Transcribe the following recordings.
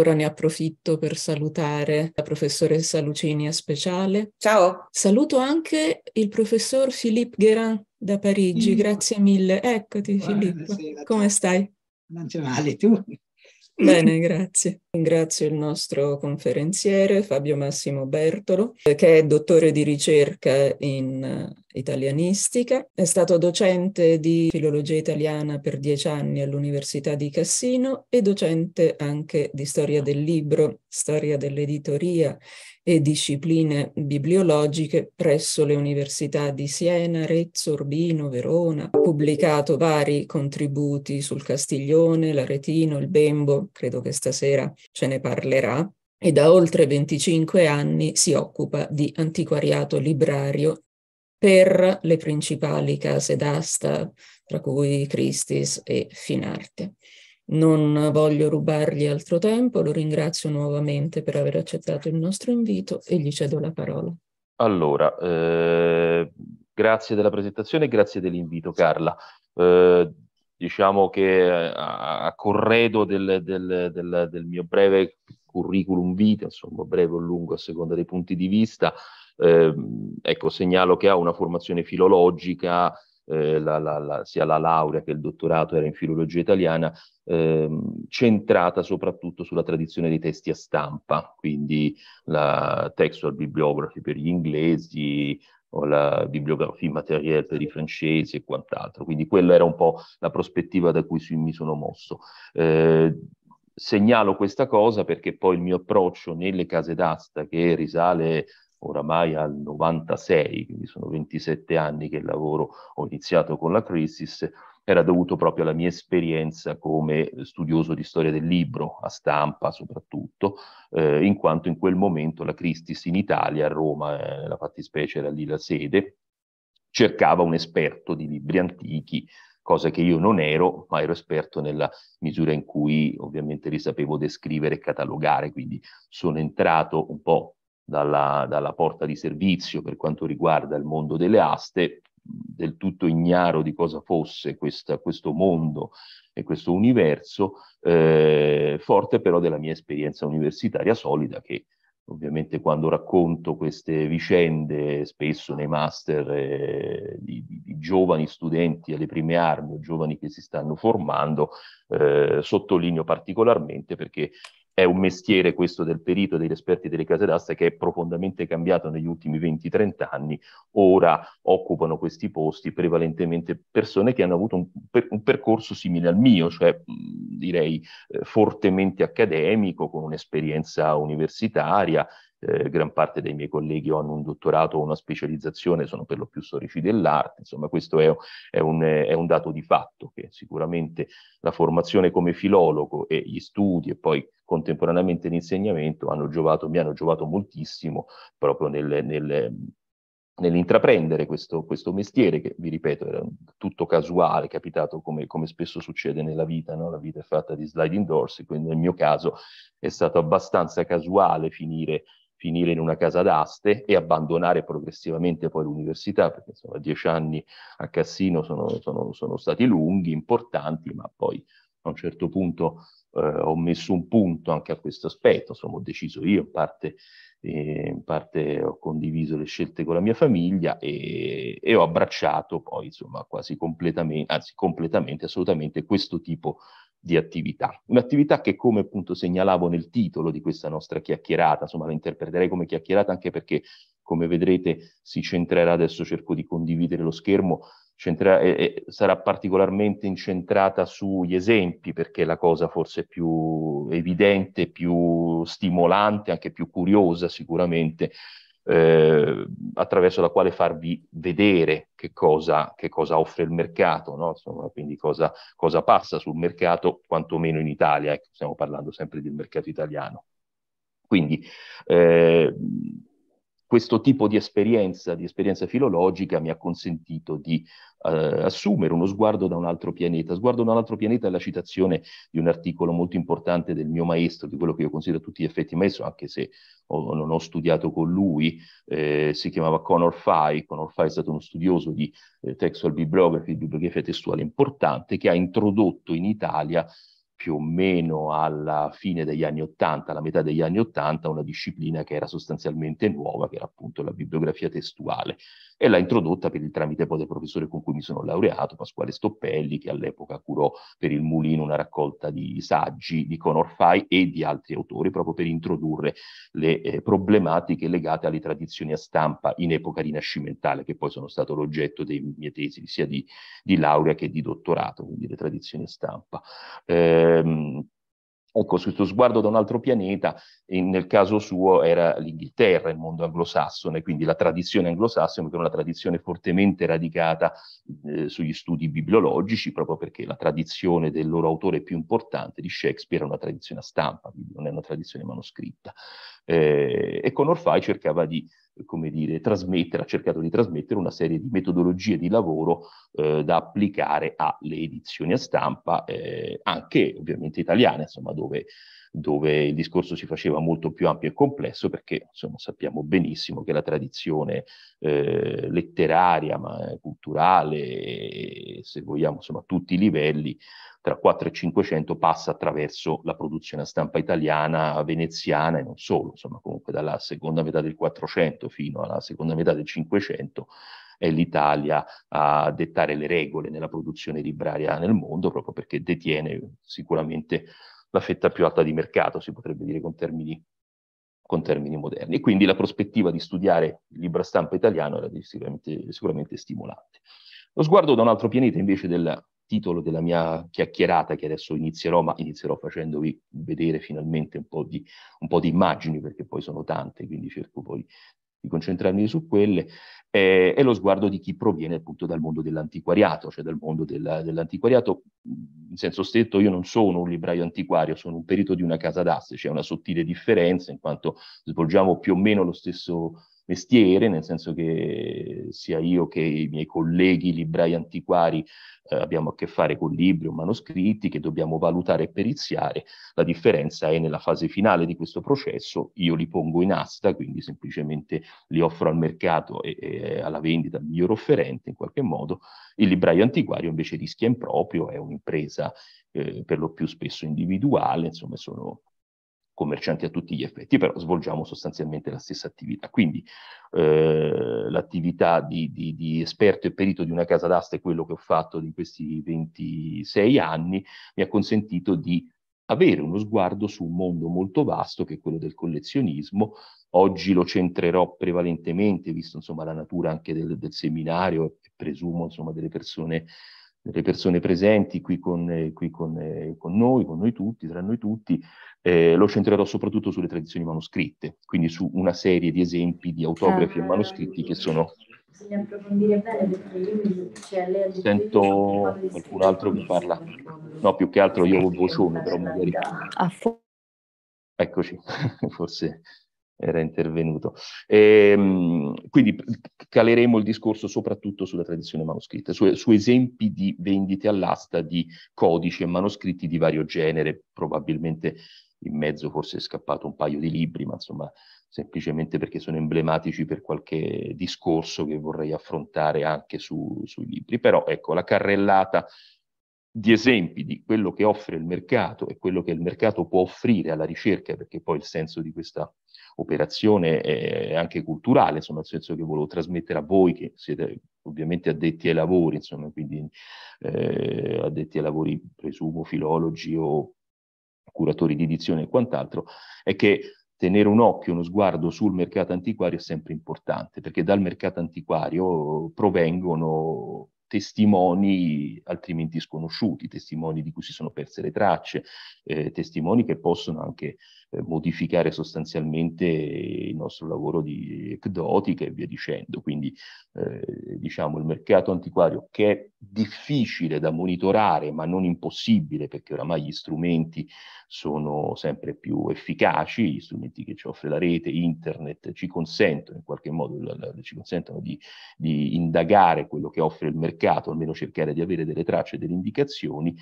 allora ne approfitto per salutare la professoressa Lucinia Speciale. Ciao! Saluto anche il professor Philippe Guérin da Parigi, mm. grazie mille. Eccoti Buona Filippo, come stai? Non c'è male, tu? Bene, grazie. Ringrazio il nostro conferenziere Fabio Massimo Bertolo, che è dottore di ricerca in eh, italianistica. È stato docente di filologia italiana per dieci anni all'Università di Cassino e docente anche di storia del libro, storia dell'editoria e discipline bibliologiche presso le università di Siena, Arezzo, Urbino, Verona. Ha pubblicato vari contributi sul Castiglione, l'Aretino, il Bembo, credo che stasera ce ne parlerà. E da oltre 25 anni si occupa di antiquariato librario per le principali case d'asta, tra cui Christis e Finarte. Non voglio rubargli altro tempo, lo ringrazio nuovamente per aver accettato il nostro invito e gli cedo la parola. Allora, eh, grazie della presentazione e grazie dell'invito Carla. Eh, diciamo che eh, a, corredo del, del, del, del, mio breve curriculum vita, insomma breve o lungo a seconda dei punti di vista, eh, ecco, segnalo che ha una formazione filologica eh, la, la, la, sia la laurea che il dottorato era in filologia italiana, ehm, centrata soprattutto sulla tradizione dei testi a stampa, quindi la textual bibliography per gli inglesi o la bibliografia materiale per i francesi e quant'altro. Quindi quella era un po' la prospettiva da cui mi sono mosso. Eh, segnalo questa cosa perché poi il mio approccio nelle case d'asta che risale oramai al 96, quindi sono 27 anni che lavoro, ho iniziato con la Crisis, era dovuto proprio alla mia esperienza come studioso di storia del libro, a stampa soprattutto, eh, in quanto in quel momento la crisis in Italia, a Roma, eh, nella fattispecie era lì la sede, cercava un esperto di libri antichi, cosa che io non ero, ma ero esperto nella misura in cui ovviamente li sapevo descrivere e catalogare, quindi sono entrato un po' dalla, dalla porta di servizio per quanto riguarda il mondo delle aste, del tutto ignaro di cosa fosse questa, questo mondo e questo universo, eh, forte però della mia esperienza universitaria solida che ovviamente quando racconto queste vicende, spesso nei master eh, di, di, di, giovani studenti alle prime armi o giovani che si stanno formando, eh, sottolineo particolarmente perché è un mestiere questo del perito degli esperti delle case d'asta che è profondamente cambiato negli ultimi 20-30 anni. Ora occupano questi posti prevalentemente persone che hanno avuto un, per, un percorso simile al mio, cioè direi eh, fortemente accademico, con un'esperienza universitaria eh, gran parte dei miei colleghi hanno un dottorato o una specializzazione, sono per lo più storici dell'arte, insomma questo è, è, un, è un dato di fatto che sicuramente la formazione come filologo e gli studi e poi contemporaneamente l'insegnamento hanno giovato, mi hanno giovato moltissimo proprio nel, nel nell'intraprendere questo, questo, mestiere, che vi ripeto era tutto casuale, capitato come, come spesso succede nella vita, no? la vita è fatta di sliding doors, quindi nel mio caso è stato abbastanza casuale finire finire in una casa d'aste e abbandonare progressivamente poi l'università, perché insomma dieci anni a Cassino sono, sono, sono stati lunghi, importanti, ma poi a un certo punto eh, ho messo un punto anche a questo aspetto, insomma ho deciso io, in parte, eh, in parte ho condiviso le scelte con la mia famiglia e, e ho abbracciato poi insomma quasi completamente, anzi completamente, assolutamente questo tipo di di attività. Un'attività che, come appunto segnalavo nel titolo di questa nostra chiacchierata, insomma la interpreterei come chiacchierata anche perché, come vedrete, si centrerà, adesso cerco di condividere lo schermo, centrerà, eh, sarà particolarmente incentrata sugli esempi, perché è la cosa forse più evidente, più stimolante, anche più curiosa sicuramente eh, attraverso la quale farvi vedere che cosa, che cosa offre il mercato, no? Insomma, quindi cosa, cosa, passa sul mercato, quantomeno in Italia, ecco, stiamo parlando sempre del mercato italiano. Quindi eh, questo tipo di esperienza, di esperienza filologica, mi ha consentito di eh, assumere uno sguardo da un altro pianeta. Sguardo da un altro pianeta è la citazione di un articolo molto importante del mio maestro, di quello che io considero a tutti gli effetti maestro, anche se ho, non ho studiato con lui, eh, si chiamava Conor Fay. Conor Fay è stato uno studioso di eh, textual bibliography, bibliografia testuale importante, che ha introdotto in Italia più o meno alla fine degli anni Ottanta, alla metà degli anni Ottanta, una disciplina che era sostanzialmente nuova, che era appunto la bibliografia testuale, e l'ha introdotta per il tramite poi del professore con cui mi sono laureato, Pasquale Stoppelli, che all'epoca curò per il Mulino una raccolta di saggi di Conor Fai e di altri autori, proprio per introdurre le eh, problematiche legate alle tradizioni a stampa in epoca rinascimentale, che poi sono stato l'oggetto dei miei tesi sia di, di, laurea che di dottorato, quindi le tradizioni a stampa. Eh, Ehm, Ecco, questo sguardo da un altro pianeta, nel caso suo era l'Inghilterra, il mondo anglosassone, quindi la tradizione anglosassone, che era una tradizione fortemente radicata eh, sugli studi bibliologici, proprio perché la tradizione del loro autore più importante, di Shakespeare, era una tradizione a stampa, quindi non è una tradizione manoscritta. Eh, e con Orfai cercava di come dire, trasmettere, ha cercato di trasmettere una serie di metodologie di lavoro eh, da applicare alle edizioni a stampa, eh, anche ovviamente italiane, insomma, dove dove il discorso si faceva molto più ampio e complesso perché insomma, sappiamo benissimo che la tradizione eh, letteraria, ma culturale, se vogliamo insomma, a tutti i livelli, tra 4 e 500 passa attraverso la produzione a stampa italiana, veneziana e non solo, insomma comunque dalla seconda metà del 400 fino alla seconda metà del 500 è l'Italia a dettare le regole nella produzione libraria nel mondo, proprio perché detiene sicuramente la fetta più alta di mercato, si potrebbe dire con termini, con termini moderni. E quindi la prospettiva di studiare il libro stampa italiano era sicuramente, sicuramente stimolante. Lo sguardo da un altro pianeta invece del titolo della mia chiacchierata che adesso inizierò, ma inizierò facendovi vedere finalmente un po' di, un po di immagini perché poi sono tante, quindi cerco poi di concentrarmi su quelle, eh, è lo sguardo di chi proviene appunto dal mondo dell'antiquariato, cioè dal mondo della, dell'antiquariato in senso stretto io non sono un libraio antiquario, sono un perito di una casa d'asse, c'è cioè una sottile differenza in quanto svolgiamo più o meno lo stesso mestiere, nel senso che sia io che i miei colleghi librai antiquari eh, abbiamo a che fare con libri o manoscritti che dobbiamo valutare e periziare, la differenza è nella fase finale di questo processo, io li pongo in asta, quindi semplicemente li offro al mercato e, e alla vendita al miglior offerente in qualche modo, il libraio antiquario invece rischia in proprio, è un'impresa eh, per lo più spesso individuale, insomma sono commercianti a tutti gli effetti, però svolgiamo sostanzialmente la stessa attività. Quindi eh, l'attività di, di, di, esperto e perito di una casa d'asta è quello che ho fatto in questi 26 anni, mi ha consentito di avere uno sguardo su un mondo molto vasto che è quello del collezionismo. Oggi lo centrerò prevalentemente, visto insomma, la natura anche del, del seminario e presumo insomma, delle persone le persone presenti qui, con, eh, qui con, eh, con, noi, con noi tutti, tra noi tutti, eh, lo centrerò soprattutto sulle tradizioni manoscritte, quindi su una serie di esempi di autografi e eh, manoscritti che sono... Bisogna approfondire bene perché io mi cioè, Sento qualcun altro che parla. No, più che altro io ho vocione, però magari... Ah, Eccoci, forse era intervenuto. E, ehm, quindi caleremo il discorso soprattutto sulla tradizione manoscritta, su, su, esempi di vendite all'asta di codici e manoscritti di vario genere, probabilmente in mezzo forse è scappato un paio di libri, ma insomma semplicemente perché sono emblematici per qualche discorso che vorrei affrontare anche su, sui libri. Però ecco, la carrellata di esempi di quello che offre il mercato e quello che il mercato può offrire alla ricerca, perché poi il senso di questa operazione è anche culturale, insomma, nel senso che volevo trasmettere a voi che siete ovviamente addetti ai lavori, insomma, quindi eh, addetti ai lavori, presumo, filologi o curatori di edizione e quant'altro, è che tenere un occhio, uno sguardo sul mercato antiquario è sempre importante, perché dal mercato antiquario provengono testimoni altrimenti sconosciuti, testimoni di cui si sono perse le tracce, eh, testimoni che possono anche eh, modificare sostanzialmente il nostro lavoro di ecdotica e via dicendo. Quindi eh, diciamo il mercato antiquario che è difficile da monitorare ma non impossibile perché oramai gli strumenti sono sempre più efficaci, gli strumenti che ci offre la rete, internet, ci consentono in qualche modo, ci consentono di, di indagare quello che offre il mercato, almeno cercare di avere delle tracce, delle indicazioni,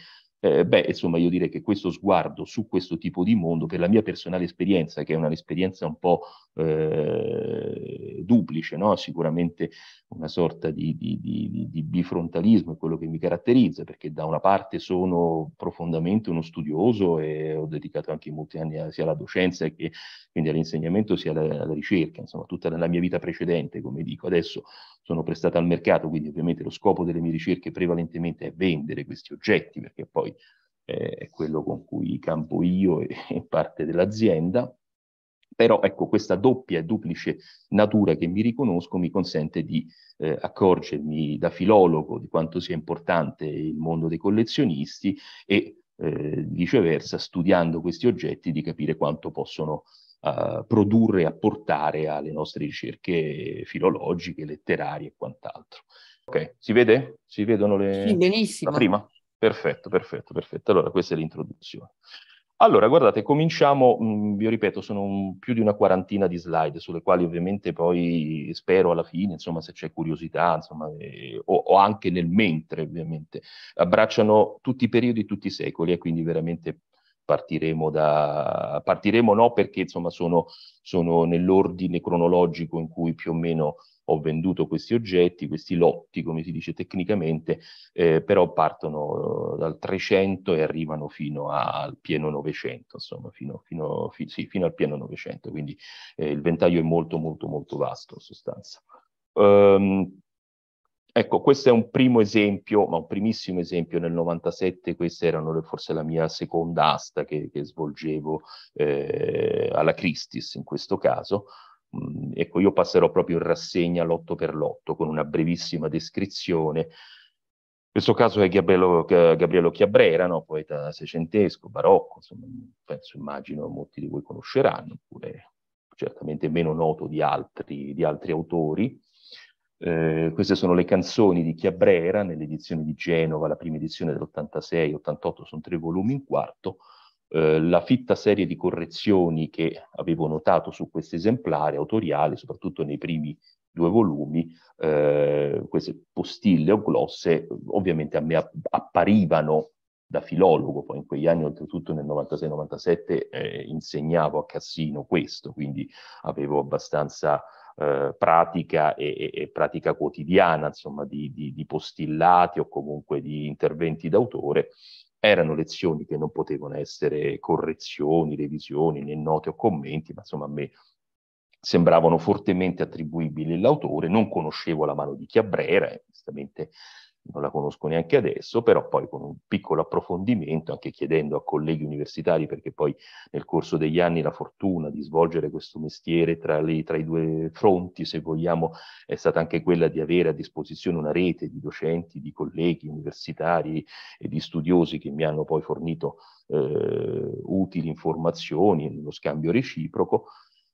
eh, beh, insomma, io direi che questo sguardo su questo tipo di mondo, per la mia personale esperienza, che è un'esperienza un po' eh, duplice, no? sicuramente una sorta di, di, di, di, bifrontalismo è quello che mi caratterizza, perché da una parte sono profondamente uno studioso e ho dedicato anche molti anni a, sia alla docenza che quindi all'insegnamento sia alla, alla ricerca, insomma, tutta la mia vita precedente, come dico adesso sono prestate al mercato, quindi ovviamente lo scopo delle mie ricerche prevalentemente è vendere questi oggetti, perché poi eh, è quello con cui campo io e, e parte dell'azienda. Però ecco, questa doppia e duplice natura che mi riconosco mi consente di eh, accorgermi da filologo di quanto sia importante il mondo dei collezionisti e eh, viceversa, studiando questi oggetti, di capire quanto possono produrre e apportare alle nostre ricerche filologiche, letterarie e quant'altro. Ok, si vede? Si vedono le... Sì, benissimo. La prima? Perfetto, perfetto, perfetto. Allora, questa è l'introduzione. Allora, guardate, cominciamo, mh, mm, vi ripeto, sono un, più di una quarantina di slide, sulle quali ovviamente poi spero alla fine, insomma, se c'è curiosità, insomma, eh, o, o, anche nel mentre, ovviamente, abbracciano tutti i periodi, tutti i secoli, e quindi veramente partiremo da... partiremo no perché insomma sono, sono nell'ordine cronologico in cui più o meno ho venduto questi oggetti, questi lotti, come si dice tecnicamente, eh, però partono eh, dal 300 e arrivano fino al pieno 900, insomma, fino, fino, fi, sì, fino al pieno 900, quindi eh, il ventaglio è molto molto molto vasto in sostanza. Um, Ecco, questo è un primo esempio, ma un primissimo esempio. Nel 97 questa era forse la mia seconda asta che, che svolgevo eh, alla Christis in questo caso. Mm, ecco, io passerò proprio in rassegna lotto per lotto con una brevissima descrizione. In Questo caso è Gabriello, Gabriello Chiabrera, no? poeta seicentesco, barocco, insomma, penso, immagino molti di voi conosceranno, oppure certamente meno noto di altri, di altri autori eh, queste sono le canzoni di Chiabrera nell'edizione di Genova, la prima edizione dell'86-88, sono tre volumi in quarto. Eh, la fitta serie di correzioni che avevo notato su questo esemplare autoriale, soprattutto nei primi due volumi, eh, queste postille o glosse, ovviamente a me apparivano da filologo, poi in quegli anni oltretutto nel 96-97 eh, insegnavo a Cassino questo, quindi avevo abbastanza eh, pratica e, e, pratica quotidiana, insomma, di, di, di postillati o comunque di interventi d'autore, erano lezioni che non potevano essere correzioni, revisioni, né note o commenti, ma insomma a me sembravano fortemente attribuibili all'autore, non conoscevo la mano di Chiabrera, e giustamente non la conosco neanche adesso, però poi con un piccolo approfondimento, anche chiedendo a colleghi universitari, perché poi nel corso degli anni la fortuna di svolgere questo mestiere tra, le, tra i due fronti, se vogliamo, è stata anche quella di avere a disposizione una rete di docenti, di colleghi universitari e di studiosi che mi hanno poi fornito eh, utili informazioni, lo scambio reciproco,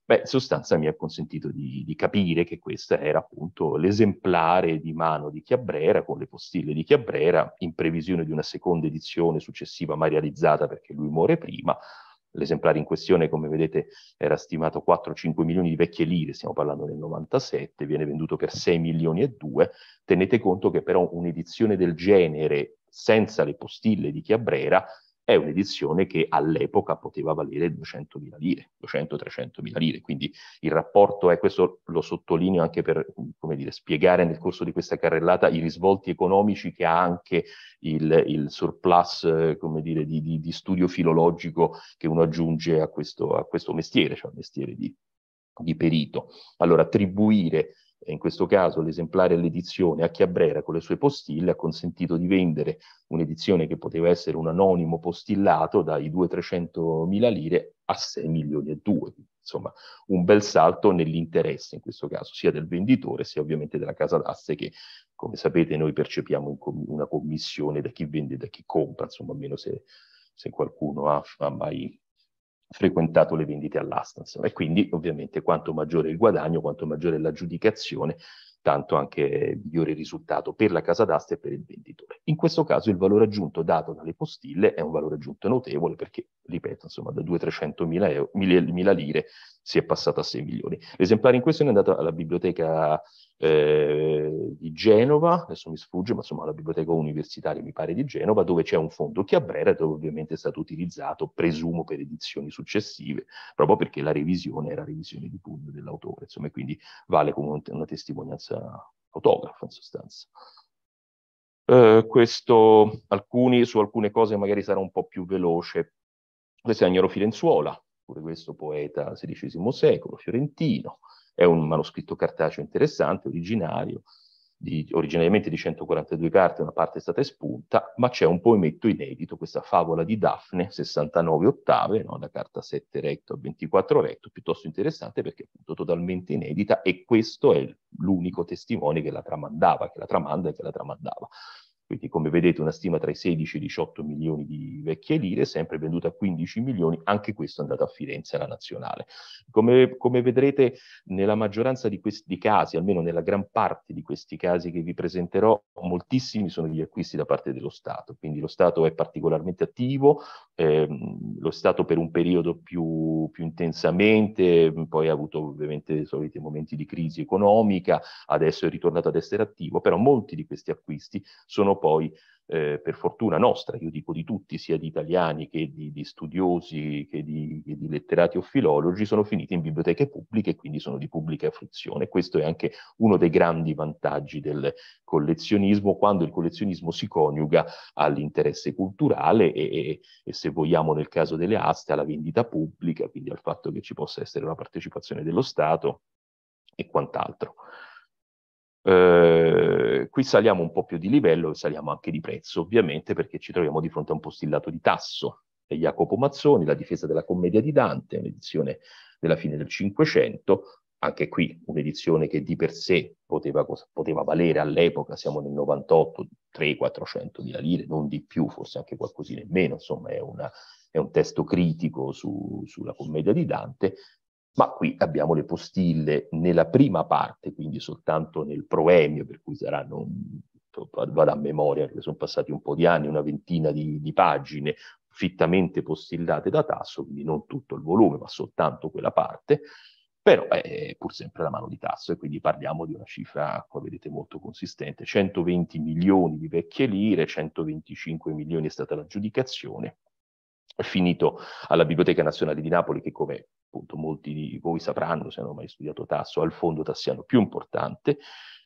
Beh, in sostanza mi ha consentito di, di, capire che questa era appunto l'esemplare di mano di Chiabrera con le postille di Chiabrera in previsione di una seconda edizione successiva mai realizzata perché lui muore prima. L'esemplare in questione, come vedete, era stimato 4-5 milioni di vecchie lire, stiamo parlando del 97, viene venduto per 6 milioni e 2. Tenete conto che però un'edizione del genere senza le postille di Chiabrera è un'edizione che all'epoca poteva valere 200.000 lire, 200-300.000 lire, quindi il rapporto è, questo lo sottolineo anche per dire, spiegare nel corso di questa carrellata i risvolti economici che ha anche il, il surplus dire, di, di, di, studio filologico che uno aggiunge a questo, a questo mestiere, cioè al mestiere di, di perito. Allora attribuire in questo caso l'esemplare all'edizione a Chiabrera con le sue postille ha consentito di vendere un'edizione che poteva essere un anonimo postillato dai 200 300 mila lire a 6 milioni e 2, insomma un bel salto nell'interesse in questo caso sia del venditore sia ovviamente della casa d'asse che come sapete noi percepiamo com una commissione da chi vende e da chi compra, insomma almeno se, se qualcuno ha, ha mai frequentato le vendite all'asta. Insomma. E quindi ovviamente quanto maggiore il guadagno, quanto maggiore l'aggiudicazione, tanto anche migliore il risultato per la casa d'asta e per il venditore. In questo caso il valore aggiunto dato dalle postille è un valore aggiunto notevole perché, ripeto, insomma, da 200-300 mila, mila, lire si è passato a 6 milioni. L'esemplare in questione è andato alla biblioteca eh, di Genova, adesso mi sfugge, ma insomma alla biblioteca universitaria mi pare di Genova, dove c'è un fondo Chiabrera dove ovviamente è stato utilizzato, presumo, per edizioni successive, proprio perché la revisione era revisione di pugno dell'autore, insomma, quindi vale come una testimonianza fotografa, in sostanza. Eh, questo, alcuni, su alcune cose magari sarà un po' più veloce. Questo è Agnolo Firenzuola, pure questo poeta XVI secolo, fiorentino, è un manoscritto cartaceo interessante, originario, di, originariamente di 142 carte, una parte è stata espunta, ma c'è un poemetto inedito, questa favola di Daphne, 69 ottave, no? da carta 7 retto a 24 retto, piuttosto interessante perché è appunto totalmente inedita e questo è l'unico testimone che la tramandava, che la tramanda e che la tramandava. Quindi come vedete una stima tra i 16 e i 18 milioni di vecchie lire, sempre venduta a 15 milioni, anche questo è andato a Firenze alla nazionale. Come, come vedrete nella maggioranza di questi casi, almeno nella gran parte di questi casi che vi presenterò, moltissimi sono gli acquisti da parte dello Stato, quindi lo Stato è particolarmente attivo, ehm, lo Stato per un periodo più, più intensamente, poi ha avuto ovviamente i soliti momenti di crisi economica, adesso è ritornato ad essere attivo, però molti di questi acquisti sono poi eh, per fortuna nostra, io dico di tutti, sia di italiani che di, di studiosi, che di, che di, letterati o filologi, sono finiti in biblioteche pubbliche e quindi sono di pubblica fruizione. Questo è anche uno dei grandi vantaggi del collezionismo, quando il collezionismo si coniuga all'interesse culturale e, e, e se vogliamo nel caso delle aste alla vendita pubblica, quindi al fatto che ci possa essere una partecipazione dello Stato e quant'altro. Ehm, qui saliamo un po' più di livello e saliamo anche di prezzo, ovviamente, perché ci troviamo di fronte a un postillato di Tasso e Jacopo Mazzoni, La difesa della commedia di Dante, un'edizione della fine del Cinquecento, anche qui un'edizione che di per sé poteva, poteva valere all'epoca, siamo nel 98, 300-400 mila lire, non di più, forse anche qualcosina in meno, insomma è, una, è un testo critico su, sulla commedia di Dante, ma qui abbiamo le postille nella prima parte, quindi soltanto nel proemio, per cui saranno, vado a memoria perché sono passati un po' di anni, una ventina di, di pagine, fittamente postillate da Tasso, quindi non tutto il volume, ma soltanto quella parte, però è pur sempre la mano di Tasso e quindi parliamo di una cifra, come vedete, molto consistente, 120 milioni di vecchie lire, 125 milioni è stata l'aggiudicazione finito alla Biblioteca Nazionale di Napoli, che come appunto molti di voi sapranno, se hanno mai studiato Tasso, ha il fondo tassiano più importante,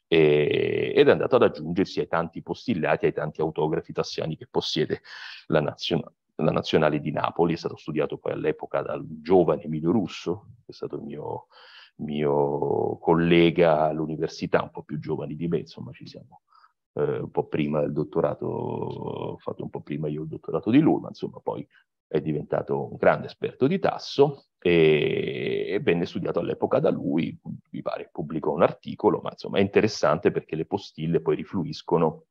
eh, ed è andato ad aggiungersi ai tanti postillati, ai tanti autografi tassiani che possiede la nazionale la nazionale di Napoli, è stato studiato poi all'epoca dal giovane Emilio Russo, che è stato mio, mio collega all'università, un po' più giovane di me, insomma ci siamo eh, un po' prima del dottorato, ho fatto un po' prima io il dottorato di lui, ma insomma poi è diventato un grande esperto di tasso e venne studiato all'epoca da lui, mi pare pubblicò un articolo, ma insomma è interessante perché le postille poi rifluiscono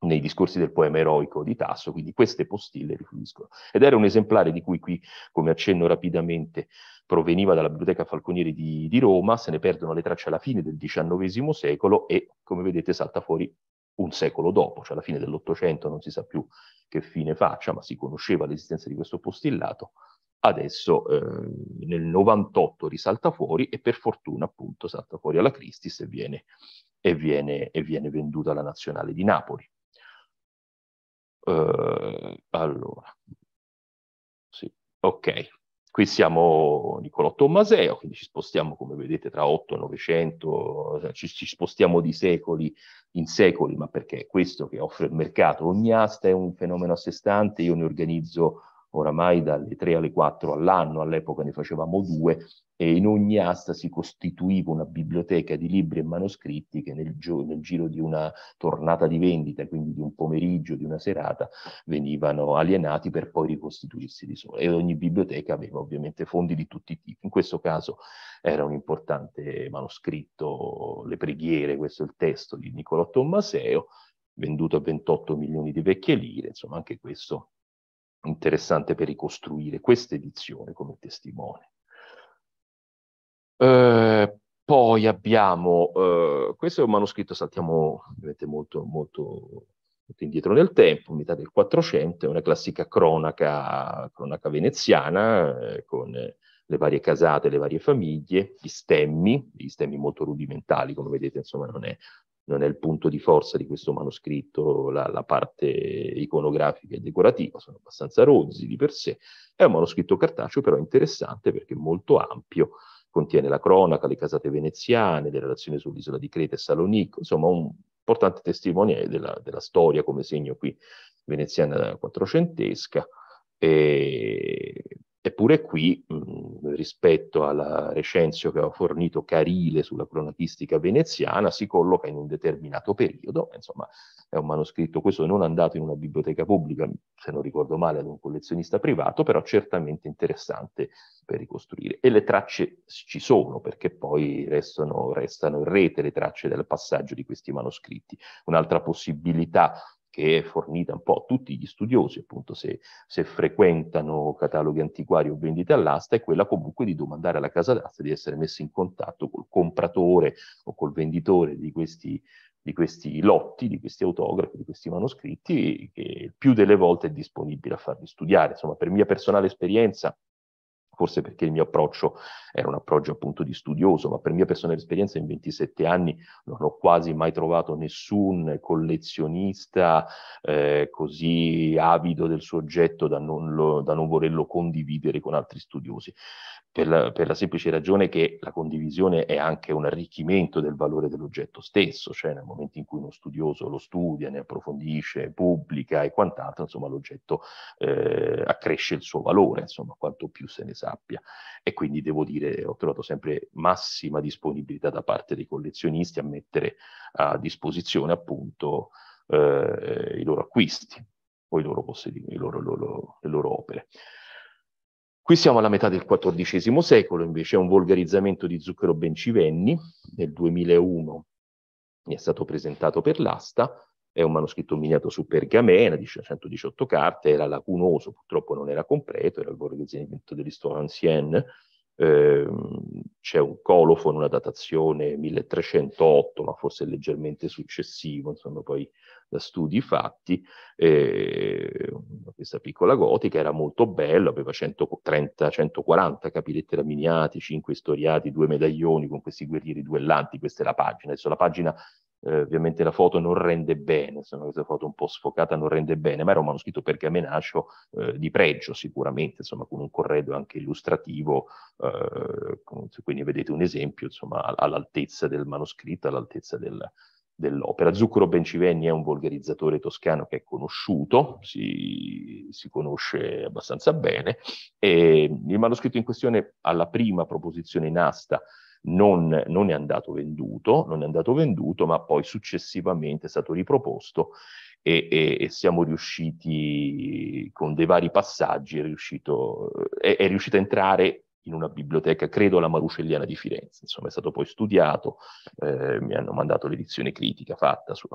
nei discorsi del poema eroico di Tasso, quindi queste postille rifluiscono. Ed era un esemplare di cui qui, come accenno rapidamente, proveniva dalla Biblioteca Falconieri di, di Roma, se ne perdono le tracce alla fine del XIX secolo e, come vedete, salta fuori un secolo dopo, cioè alla fine dell'Ottocento non si sa più che fine faccia, ma si conosceva l'esistenza di questo postillato, adesso eh, nel 98 risalta fuori e per fortuna appunto salta fuori alla Christie's e viene, e viene, e viene venduta alla Nazionale di Napoli. Uh, allora, sì, ok. Qui siamo Niccolò Tommaseo, quindi ci spostiamo, come vedete, tra 8 e 900, ci, ci, spostiamo di secoli in secoli, ma perché è questo che offre il mercato. Ogni asta è un fenomeno a sé stante, io ne organizzo oramai dalle 3 alle 4 all'anno, all'epoca ne facevamo due, e in ogni asta si costituiva una biblioteca di libri e manoscritti che nel, gio- nel giro di una tornata di vendita, quindi di un pomeriggio, di una serata, venivano alienati per poi ricostituirsi di sole. E ogni biblioteca aveva ovviamente fondi di tutti i tipi. In questo caso era un importante manoscritto, Le preghiere, questo è il testo di Niccolò Tommaseo, venduto a 28 milioni di vecchie lire, insomma anche questo interessante per ricostruire questa edizione come testimone. Eh, poi abbiamo, eh, questo è un manoscritto, saltiamo ovviamente molto, molto, molto indietro nel tempo, metà del 400, è una classica cronaca, cronaca veneziana eh, con le varie casate, le varie famiglie, gli stemmi, gli stemmi molto rudimentali, come vedete, insomma, non è non è il punto di forza di questo manoscritto la, la parte iconografica e decorativa, sono abbastanza rozzi di per sé. È un manoscritto cartaceo però interessante perché è molto ampio, contiene la cronaca, le casate veneziane, le relazioni sull'isola di Creta e Salonico, insomma un importante testimone della, della storia come segno qui veneziana quattrocentesca. E Eppure qui, mh, rispetto alla recenzio che ho fornito Carile sulla cronatistica veneziana, si colloca in un determinato periodo, insomma è un manoscritto, questo non è andato in una biblioteca pubblica, se non ricordo male, ad un collezionista privato, però certamente interessante per ricostruire. E le tracce ci sono, perché poi restano, restano in rete le tracce del passaggio di questi manoscritti. Un'altra possibilità che è fornita un po' a tutti gli studiosi, appunto se, se frequentano cataloghi antiquari o vendite all'asta, è quella comunque di domandare alla casa d'asta di essere messa in contatto col compratore o col venditore di questi, di questi lotti, di questi autografi, di questi manoscritti, che più delle volte è disponibile a farli studiare. Insomma, per mia personale esperienza, forse perché il mio approccio era un approccio appunto di studioso, ma per mia personale esperienza in 27 anni non ho quasi mai trovato nessun collezionista eh, così avido del suo oggetto da non, lo, da non volerlo condividere con altri studiosi. Per la, per la, semplice ragione che la condivisione è anche un arricchimento del valore dell'oggetto stesso, cioè nel momento in cui uno studioso lo studia, ne approfondisce, pubblica e quant'altro, insomma l'oggetto eh, accresce il suo valore, insomma quanto più se ne sa sappia e quindi devo dire ho trovato sempre massima disponibilità da parte dei collezionisti a mettere a disposizione appunto eh, i loro acquisti o i loro, i loro, loro, le loro opere. Qui siamo alla metà del XIV secolo, invece è un volgarizzamento di Zucchero Bencivenni, nel 2001 mi è stato presentato per l'asta, è un manoscritto miniato su pergamena di 118 cioè carte, era lacunoso, purtroppo non era completo, era il borghesinimento dell'Histoire ancienne, eh, c'è un colofon, una datazione 1308, ma forse leggermente successivo, insomma poi da studi fatti, eh, questa piccola gotica era molto bella, aveva 130-140 capi lettera miniati, 5 storiati, 2 medaglioni con questi guerrieri duellanti, questa è la pagina, adesso la pagina eh, ovviamente la foto non rende bene, se non questa foto un po' sfocata non rende bene, ma era un manoscritto pergamenaceo eh, di pregio sicuramente, insomma con un corredo anche illustrativo, eh, con, quindi vedete un esempio insomma all'altezza del manoscritto, all'altezza del, dell'opera. Zucchero Bencivenni è un volgarizzatore toscano che è conosciuto, si, si conosce abbastanza bene, e il manoscritto in questione alla prima proposizione in asta non, non, è andato venduto, non è andato venduto, ma poi successivamente è stato riproposto e, e, e siamo riusciti con dei vari passaggi, è, riuscito, è, è riuscito a entrare in una biblioteca, credo la Marucelliana di Firenze, insomma è stato poi studiato, eh, mi hanno mandato l'edizione critica fatta su,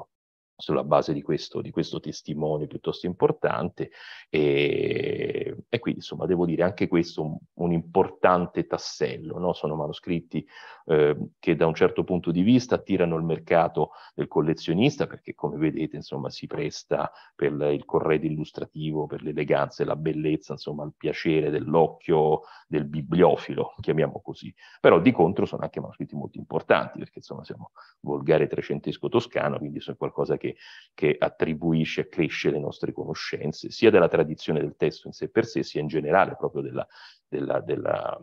sulla base di questo, di questo testimone piuttosto importante e, e, quindi insomma devo dire anche questo un, un importante tassello, no? sono manoscritti eh, che da un certo punto di vista attirano il mercato del collezionista perché come vedete insomma si presta per il corredo illustrativo, per l'eleganza e la bellezza, insomma il piacere dell'occhio del bibliofilo, chiamiamo così, però di contro sono anche manoscritti molto importanti perché insomma siamo volgare trecentesco toscano, quindi sono qualcosa che che, attribuisce e accresce le nostre conoscenze, sia della tradizione del testo in sé per sé, sia in generale proprio della, della, della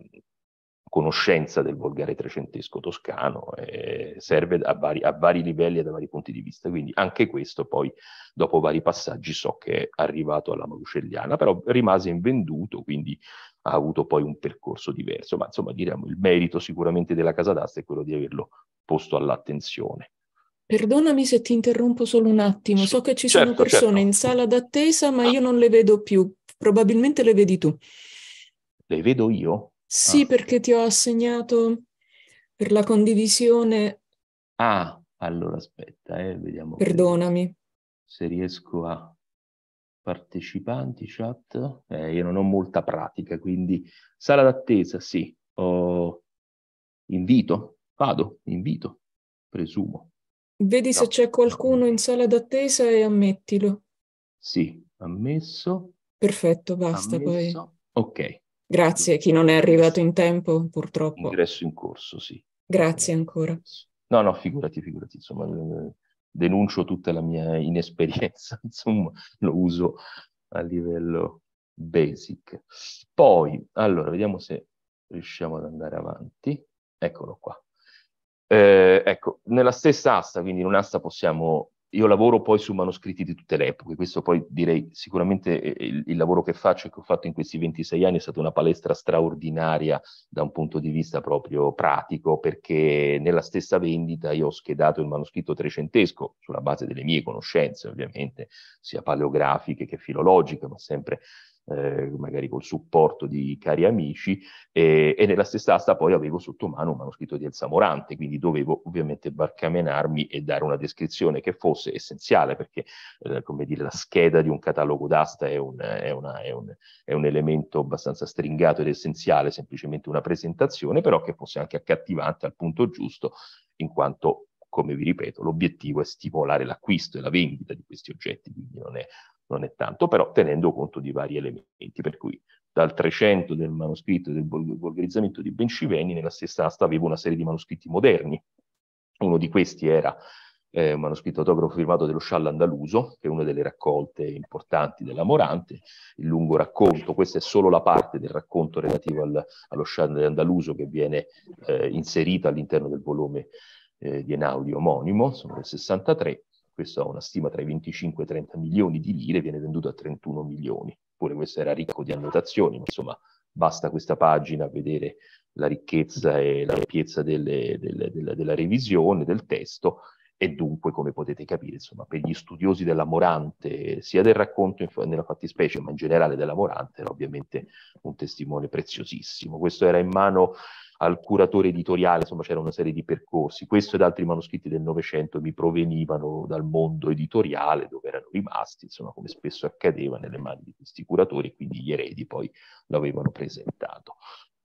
conoscenza del volgare trecentesco toscano, eh, serve a vari, a vari livelli e da vari punti di vista. Quindi anche questo poi, dopo vari passaggi, so che è arrivato alla marucelliana, però rimase invenduto, quindi ha avuto poi un percorso diverso. Ma insomma, diremmo, il merito sicuramente della Casa d'Asta è quello di averlo posto all'attenzione. Perdonami se ti interrompo solo un attimo, so che ci certo, sono persone certo. in sala d'attesa, ma ah. io non le vedo più, probabilmente le vedi tu. Le vedo io? Sì, ah. perché ti ho assegnato per la condivisione. Ah, allora aspetta, eh, vediamo. Perdonami. Se riesco a partecipanti, chat. Eh, io non ho molta pratica, quindi sala d'attesa, sì. Oh, invito, vado, invito, presumo. Vedi no. se c'è qualcuno in sala d'attesa e ammettilo. Sì, ammesso. Perfetto, basta ammesso. poi. Ok. Grazie, chi non è arrivato in tempo purtroppo. Ingresso in corso, sì. Grazie ancora. No, no, figurati, figurati, insomma, eh, denuncio tutta la mia inesperienza, insomma, lo uso a livello basic. Poi, allora, vediamo se riusciamo ad andare avanti. Eccolo qua. Eh, ecco, nella stessa asta, quindi in un'asta possiamo... Io lavoro poi su manoscritti di tutte le epoche, questo poi direi sicuramente eh, eh, il, il lavoro che faccio e che ho fatto in questi 26 anni è stata una palestra straordinaria da un punto di vista proprio pratico, perché nella stessa vendita io ho schedato il manoscritto trecentesco, sulla base delle mie conoscenze ovviamente, sia paleografiche che filologiche, ma sempre eh, magari col supporto di cari amici, eh, e nella stessa asta poi avevo sotto mano un manoscritto di Elsa Morante, quindi dovevo ovviamente barcamenarmi e dare una descrizione che fosse essenziale, perché eh, come dire, la scheda di un catalogo d'asta è un, è, una, è, un, è un elemento abbastanza stringato ed essenziale, semplicemente una presentazione, però che fosse anche accattivante al punto giusto, in quanto come vi ripeto, l'obiettivo è stimolare l'acquisto e la vendita di questi oggetti, quindi non è non è tanto, però tenendo conto di vari elementi, per cui dal 300 del manoscritto del volgarizzamento di Bencivenni nella stessa asta avevo una serie di manoscritti moderni. Uno di questi era eh, un manoscritto autografo firmato dello Scialla Andaluso, che è una delle raccolte importanti della Morante, il lungo racconto, questa è solo la parte del racconto relativo al, allo Scialla Andaluso che viene eh, inserita all'interno del volume eh, di Enaudio omonimo, sono del 63, questo ha una stima tra i 25 e i 30 milioni di lire, viene venduto a 31 milioni. Pure questo era ricco di annotazioni, ma insomma basta questa pagina a vedere la ricchezza e l'ampiezza delle, delle, della, della, revisione del testo e dunque, come potete capire, insomma, per gli studiosi della Morante, sia del racconto in, nella fattispecie, ma in generale della Morante, era ovviamente un testimone preziosissimo. Questo era in mano al curatore editoriale, insomma c'era una serie di percorsi. Questo ed altri manoscritti del Novecento mi provenivano dal mondo editoriale dove erano rimasti, insomma come spesso accadeva nelle mani di questi curatori, quindi gli eredi poi l'avevano presentato.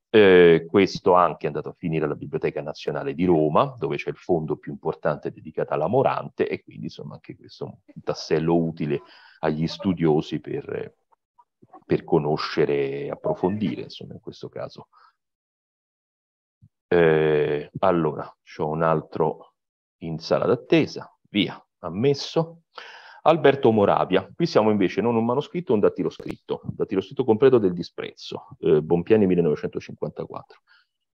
Eh, questo anche è andato a finire alla Biblioteca Nazionale di Roma, dove c'è il fondo più importante dedicato alla Morante, e quindi insomma anche questo è un tassello utile agli studiosi per, per conoscere e approfondire, insomma in questo caso, eh, allora, c'ho un altro in sala d'attesa, via, ammesso. Alberto Moravia, qui siamo invece non un manoscritto, un dattiloscritto, dattiloscritto completo del disprezzo, eh, Bompiani 1954.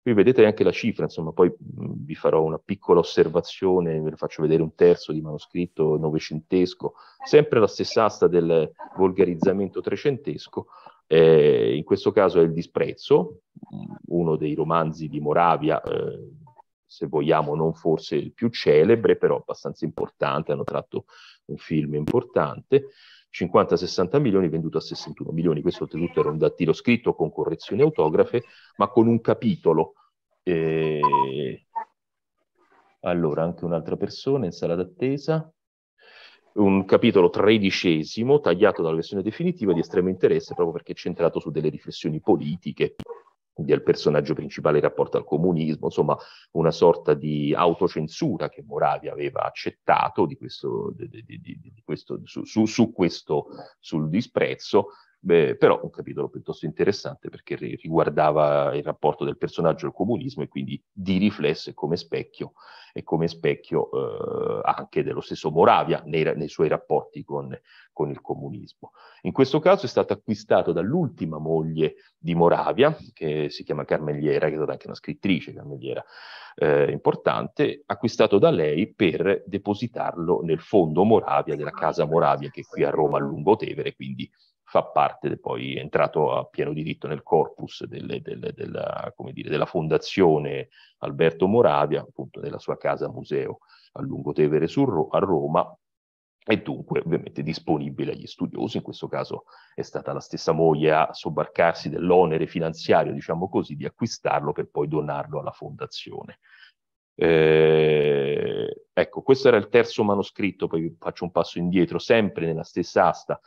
Qui vedete anche la cifra, insomma, poi vi farò una piccola osservazione, ve faccio vedere un terzo di manoscritto novecentesco, eh. sempre la stessa asta del volgarizzamento trecentesco, eh, in questo caso è Il disprezzo, uno dei romanzi di Moravia, eh, se vogliamo non forse il più celebre, però abbastanza importante, hanno tratto un film importante, 50-60 milioni venduto a 61 milioni. Questo oltretutto era un dattilo scritto con correzioni autografe, ma con un capitolo. E... Allora, anche un'altra persona in sala d'attesa. Un capitolo tredicesimo, tagliato dalla versione definitiva, di estremo interesse proprio perché è centrato su delle riflessioni politiche quindi è il personaggio principale che apporta al comunismo, insomma una sorta di autocensura che Moravia aveva accettato di questo, di, di, questo, su, su, su questo, sul disprezzo, Beh, però un capitolo piuttosto interessante perché riguardava il rapporto del personaggio al comunismo e quindi di riflesso come specchio e come specchio eh, anche dello stesso Moravia nei, nei suoi rapporti con, con, il comunismo. In questo caso è stato acquistato dall'ultima moglie di Moravia, che si chiama Carmeliera, che è stata anche una scrittrice Carmeliera eh, importante, acquistato da lei per depositarlo nel fondo Moravia della Casa Moravia che è qui a Roma a Lungotevere, quindi fa parte, poi è entrato a pieno diritto nel corpus delle, delle, della, dire, della, fondazione Alberto Moravia, appunto nella sua casa museo a Lungotevere Ro- a Roma, e dunque ovviamente disponibile agli studiosi, in questo caso è stata la stessa moglie a sobbarcarsi dell'onere finanziario, diciamo così, di acquistarlo per poi donarlo alla fondazione. Eh, ecco, questo era il terzo manoscritto, poi faccio un passo indietro, sempre nella stessa asta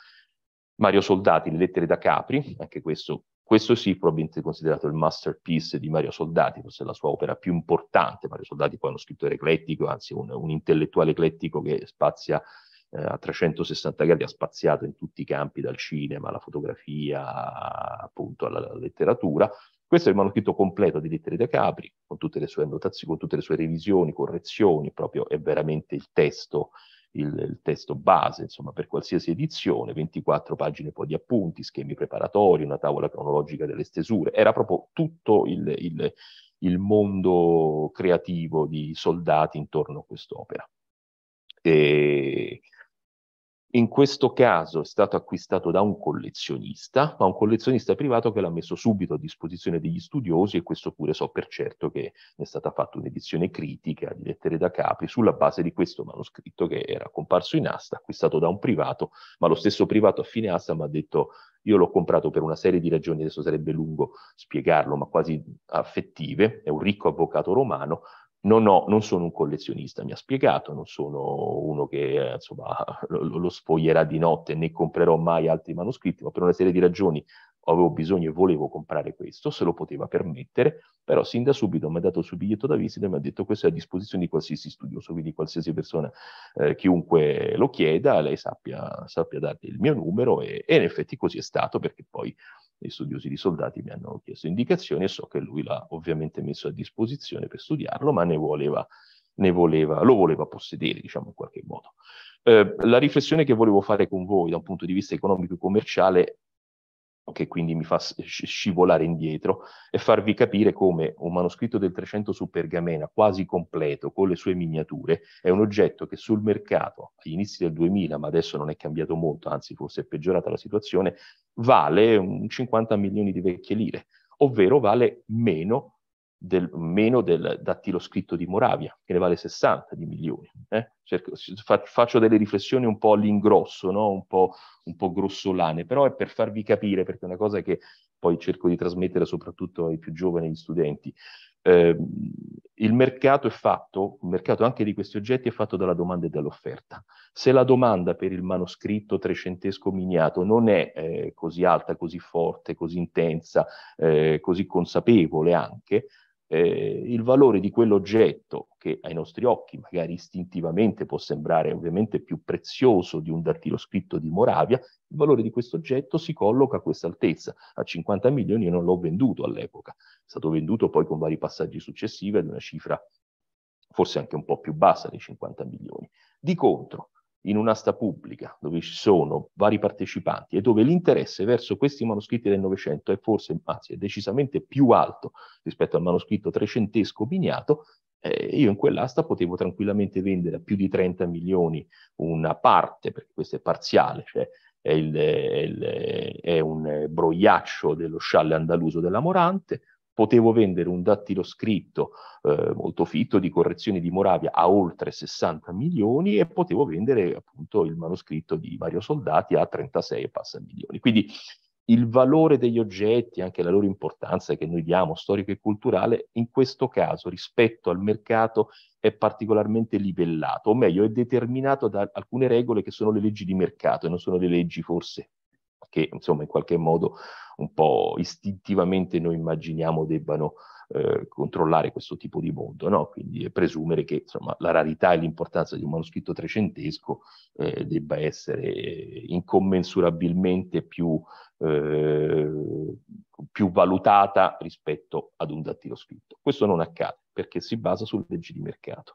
Mario Soldati, Le lettere da Capri, anche questo, questo sì, probabilmente considerato il masterpiece di Mario Soldati, forse la sua opera più importante. Mario Soldati poi è uno scrittore eclettico, anzi un, un intellettuale eclettico che spazia eh, a 360 gradi, ha spaziato in tutti i campi, dal cinema alla fotografia, appunto alla, alla letteratura. Questo è il manoscritto completo di Lettere da Capri, con tutte le sue annotazioni, con tutte le sue revisioni, correzioni, proprio è veramente il testo il, il, testo base, insomma, per qualsiasi edizione, 24 pagine poi di appunti, schemi preparatori, una tavola cronologica delle stesure, era proprio tutto il, il, il mondo creativo di soldati intorno a quest'opera. E in questo caso è stato acquistato da un collezionista, ma un collezionista privato che l'ha messo subito a disposizione degli studiosi e questo pure so per certo che è stata fatta un'edizione critica di lettere da Capri sulla base di questo manoscritto che era comparso in asta, acquistato da un privato, ma lo stesso privato a fine asta mi ha detto io l'ho comprato per una serie di ragioni, adesso sarebbe lungo spiegarlo, ma quasi affettive, è un ricco avvocato romano, non, ho, non, sono un collezionista, mi ha spiegato, non sono uno che eh, insomma, lo, lo sfoglierà di notte né comprerò mai altri manoscritti, ma per una serie di ragioni avevo bisogno e volevo comprare questo, se lo poteva permettere, però sin da subito mi ha dato il suo biglietto da visita e mi ha detto questo è a disposizione di qualsiasi studioso, quindi qualsiasi persona, eh, chiunque lo chieda, lei sappia, sappia dargli il mio numero e, e, in effetti così è stato perché poi gli studiosi di soldati mi hanno chiesto indicazioni e so che lui l'ha ovviamente messo a disposizione per studiarlo, ma ne voleva, ne voleva, lo voleva possedere, diciamo in qualche modo. Eh, la riflessione che volevo fare con voi da un punto di vista economico e commerciale che quindi mi fa scivolare indietro, e farvi capire come un manoscritto del 300 su pergamena quasi completo, con le sue miniature, è un oggetto che sul mercato, agli inizi del 2000, ma adesso non è cambiato molto, anzi forse è peggiorata la situazione, vale 50 milioni di vecchie lire, ovvero vale meno del, meno del dattilo scritto di Moravia, che ne vale 60 di milioni. Eh? Cerco, fa, faccio delle riflessioni un po' all'ingrosso, no? un, po', un, po', grossolane, però è per farvi capire, perché è una cosa che poi cerco di trasmettere soprattutto ai più giovani gli studenti. Eh, il mercato è fatto, il mercato anche di questi oggetti è fatto dalla domanda e dall'offerta. Se la domanda per il manoscritto trecentesco miniato non è eh, così alta, così forte, così intensa, eh, così consapevole anche, eh, il valore di quell'oggetto che ai nostri occhi magari istintivamente può sembrare ovviamente più prezioso di un dattiloscritto di Moravia, il valore di questo oggetto si colloca a questa altezza. A 50 milioni io non l'ho venduto all'epoca, è stato venduto poi con vari passaggi successivi ad una cifra forse anche un po' più bassa dei 50 milioni. Di contro, in un'asta pubblica dove ci sono vari partecipanti e dove l'interesse verso questi manoscritti del Novecento è forse, anzi è decisamente più alto rispetto al manoscritto trecentesco Bignato, eh, io in quell'asta potevo tranquillamente vendere a più di 30 milioni una parte, perché questo è parziale, cioè è, il, è, il, è un brogliaccio dello scialle andaluso della Morante, potevo vendere un dattilo scritto eh, molto fitto di correzioni di Moravia a oltre 60 milioni e potevo vendere appunto il manoscritto di Mario Soldati a 36 e passa milioni. Quindi il valore degli oggetti, anche la loro importanza che noi diamo, storico e culturale, in questo caso rispetto al mercato è particolarmente livellato, o meglio è determinato da alcune regole che sono le leggi di mercato e non sono le leggi forse che insomma in qualche modo un po' istintivamente noi immaginiamo debbano eh, controllare questo tipo di mondo, no? quindi presumere che insomma, la rarità e l'importanza di un manoscritto trecentesco eh, debba essere incommensurabilmente più, eh, più valutata rispetto ad un dattilo scritto. Questo non accade perché si basa sulle leggi di mercato.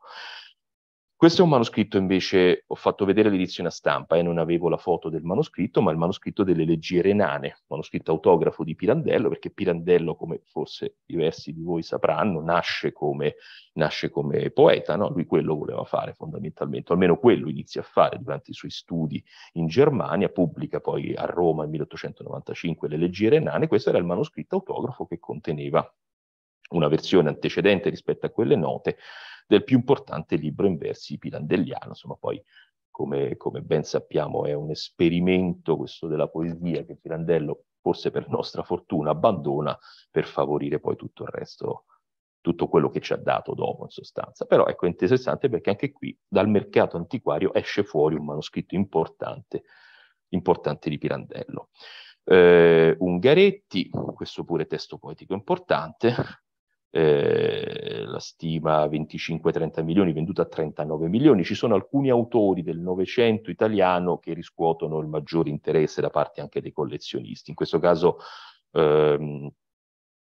Questo è un manoscritto invece, ho fatto vedere l'edizione a stampa e eh, non avevo la foto del manoscritto, ma il manoscritto delle leggi renane, manoscritto autografo di Pirandello, perché Pirandello, come forse diversi di voi sapranno, nasce come, nasce come poeta, no? lui quello voleva fare fondamentalmente, o almeno quello inizia a fare durante i suoi studi in Germania, pubblica poi a Roma nel 1895 le leggi renane, questo era il manoscritto autografo che conteneva una versione antecedente rispetto a quelle note del più importante libro in versi pirandelliano. Insomma, poi, come, come ben sappiamo, è un esperimento questo della poesia che Pirandello, forse per nostra fortuna, abbandona per favorire poi tutto il resto tutto quello che ci ha dato dopo in sostanza. Però ecco, è interessante perché anche qui dal mercato antiquario esce fuori un manoscritto importante, importante di Pirandello. Eh, Ungaretti, questo pure testo poetico importante, eh, la stima 25-30 milioni, venduta a 39 milioni. Ci sono alcuni autori del Novecento italiano che riscuotono il maggiore interesse da parte anche dei collezionisti. In questo caso ehm,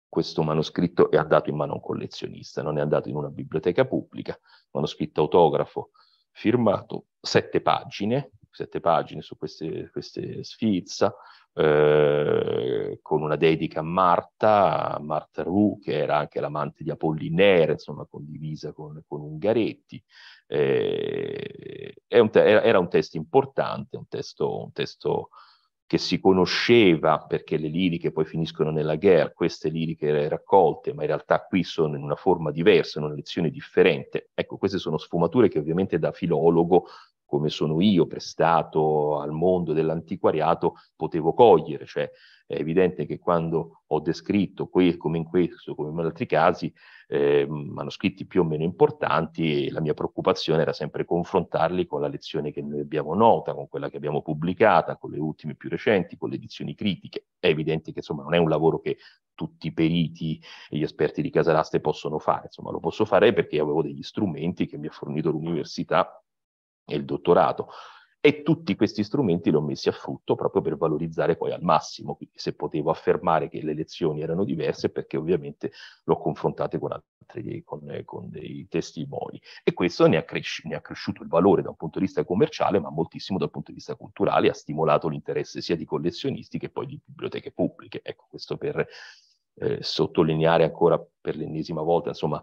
questo manoscritto è andato in mano a un collezionista, non è andato in una biblioteca pubblica, manoscritto autografo firmato, sette pagine, sette pagine su queste, queste sfilza, eh, con una dedica a Marta, a Marta Ru, che era anche l'amante di Apollinere, insomma, condivisa con, con Ungaretti. Eh, un te- era un testo importante, un testo, un testo che si conosceva perché le liriche poi finiscono nella guerra, queste liriche raccolte, ma in realtà qui sono in una forma diversa, in una lezione differente. Ecco, queste sono sfumature che ovviamente da filologo come sono io, prestato al mondo dell'antiquariato, potevo cogliere. Cioè, è evidente che quando ho descritto, que- come in questo, come in altri casi, eh, manoscritti più o meno importanti, la mia preoccupazione era sempre confrontarli con la lezione che noi abbiamo nota, con quella che abbiamo pubblicata, con le ultime più recenti, con le edizioni critiche. È evidente che insomma non è un lavoro che tutti i periti e gli esperti di Casalaste possono fare, insomma lo posso fare perché avevo degli strumenti che mi ha fornito l'università e il dottorato. E tutti questi strumenti li ho messi a frutto proprio per valorizzare poi al massimo. Quindi se potevo affermare che le lezioni erano diverse, perché ovviamente l'ho confrontate con, altri, con, eh, con dei testimoni. E questo ne ha, cresci- ne ha cresciuto il valore da un punto di vista commerciale, ma moltissimo dal punto di vista culturale, ha stimolato l'interesse sia di collezionisti che poi di biblioteche pubbliche. Ecco, questo per eh, sottolineare ancora per l'ennesima volta, insomma,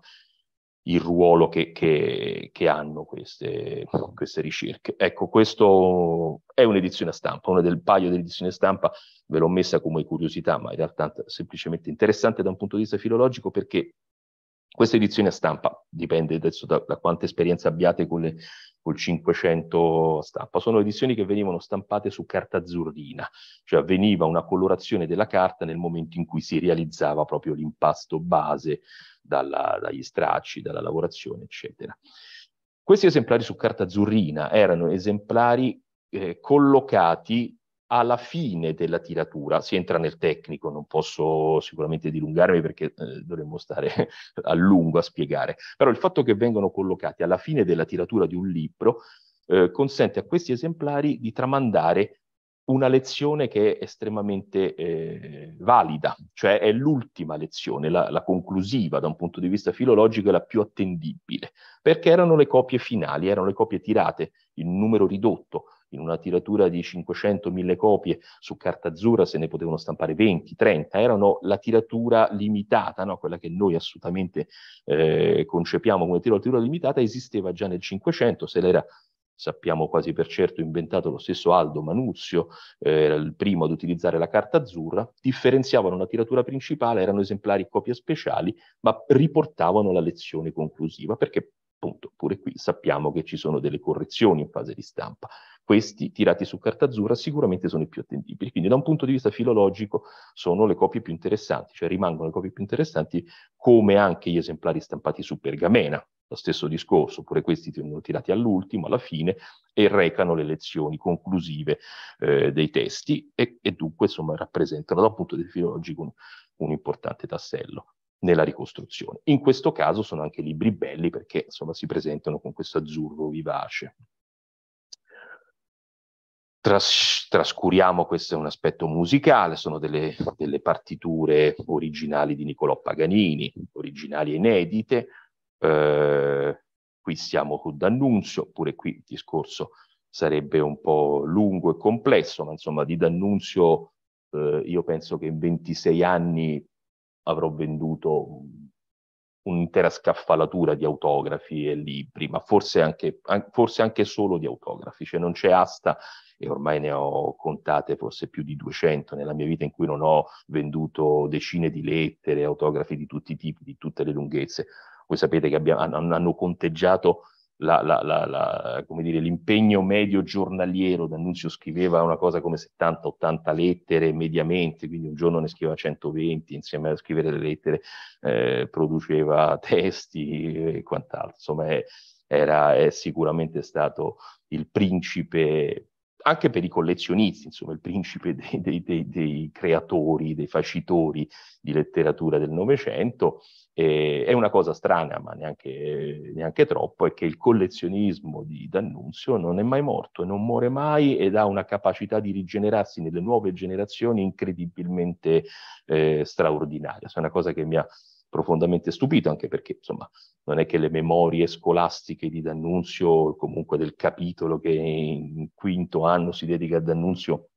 il ruolo che, che, che hanno queste, queste, ricerche. Ecco, questo è un'edizione stampa, una del paio di edizioni stampa, ve l'ho messa come curiosità, ma in realtà semplicemente interessante da un punto di vista filologico perché questa edizione a stampa dipende adesso da, da quanta esperienza abbiate con le, col 500 stampa. Sono edizioni che venivano stampate su carta azzurrina, cioè veniva una colorazione della carta nel momento in cui si realizzava proprio l'impasto base dalla, dagli stracci, dalla lavorazione, eccetera. Questi esemplari su carta azzurrina erano esemplari eh, collocati alla fine della tiratura si entra nel tecnico, non posso sicuramente dilungarmi perché eh, dovremmo stare a lungo a spiegare, però il fatto che vengano collocati alla fine della tiratura di un libro eh, consente a questi esemplari di tramandare una lezione che è estremamente eh, valida, cioè è l'ultima lezione, la, la, conclusiva da un punto di vista filologico e la più attendibile, perché erano le copie finali, erano le copie tirate in numero ridotto, in una tiratura di 500.000 copie su carta azzurra se ne potevano stampare 20, 30, erano la tiratura limitata, no? quella che noi assolutamente eh, concepiamo come tiratura limitata, esisteva già nel 500, se l'era sappiamo quasi per certo inventato lo stesso Aldo Manuzio, eh, il primo ad utilizzare la carta azzurra, differenziavano la tiratura principale, erano esemplari copie speciali, ma riportavano la lezione conclusiva, perché appunto pure qui sappiamo che ci sono delle correzioni in fase di stampa. Questi, tirati su carta azzurra, sicuramente sono i più attendibili. Quindi da un punto di vista filologico sono le copie più interessanti, cioè rimangono le copie più interessanti come anche gli esemplari stampati su pergamena, lo stesso discorso, pure questi vengono tirati all'ultimo, alla fine, e recano le lezioni conclusive eh, dei testi e, e, dunque insomma, rappresentano da un punto di vista filologico un, un, importante tassello nella ricostruzione. In questo caso sono anche libri belli perché insomma, si presentano con questo azzurro vivace. Tras- trascuriamo, questo è un aspetto musicale, sono delle, delle, partiture originali di Niccolò Paganini, originali inedite, eh, qui siamo con D'Annunzio, pure qui il discorso sarebbe un po' lungo e complesso, ma insomma di D'Annunzio eh, io penso che in 26 anni avrò venduto un'intera scaffalatura di autografi e libri, ma forse anche, an- forse anche solo di autografi, cioè non c'è asta e ormai ne ho contate forse più di 200 nella mia vita in cui non ho venduto decine di lettere, autografi di tutti i tipi, di tutte le lunghezze. Voi sapete che abbiamo, hanno conteggiato la, la, la, dire, l'impegno medio giornaliero. D'Annunzio scriveva una cosa come 70-80 lettere mediamente, quindi un giorno ne scriveva 120, insieme a scrivere le lettere eh, produceva testi e quant'altro. Insomma, è, era, è sicuramente stato il principe anche per i collezionisti, insomma, il principe dei, dei, dei, dei creatori, dei facitori di letteratura del Novecento. Eh, è una cosa strana, ma neanche, neanche, troppo, è che il collezionismo di D'Annunzio non è mai morto e non muore mai ed ha una capacità di rigenerarsi nelle nuove generazioni incredibilmente eh, straordinaria. È una cosa che mi ha profondamente stupito, anche perché insomma non è che le memorie scolastiche di D'Annunzio, o comunque del capitolo che in quinto anno si dedica a D'Annunzio,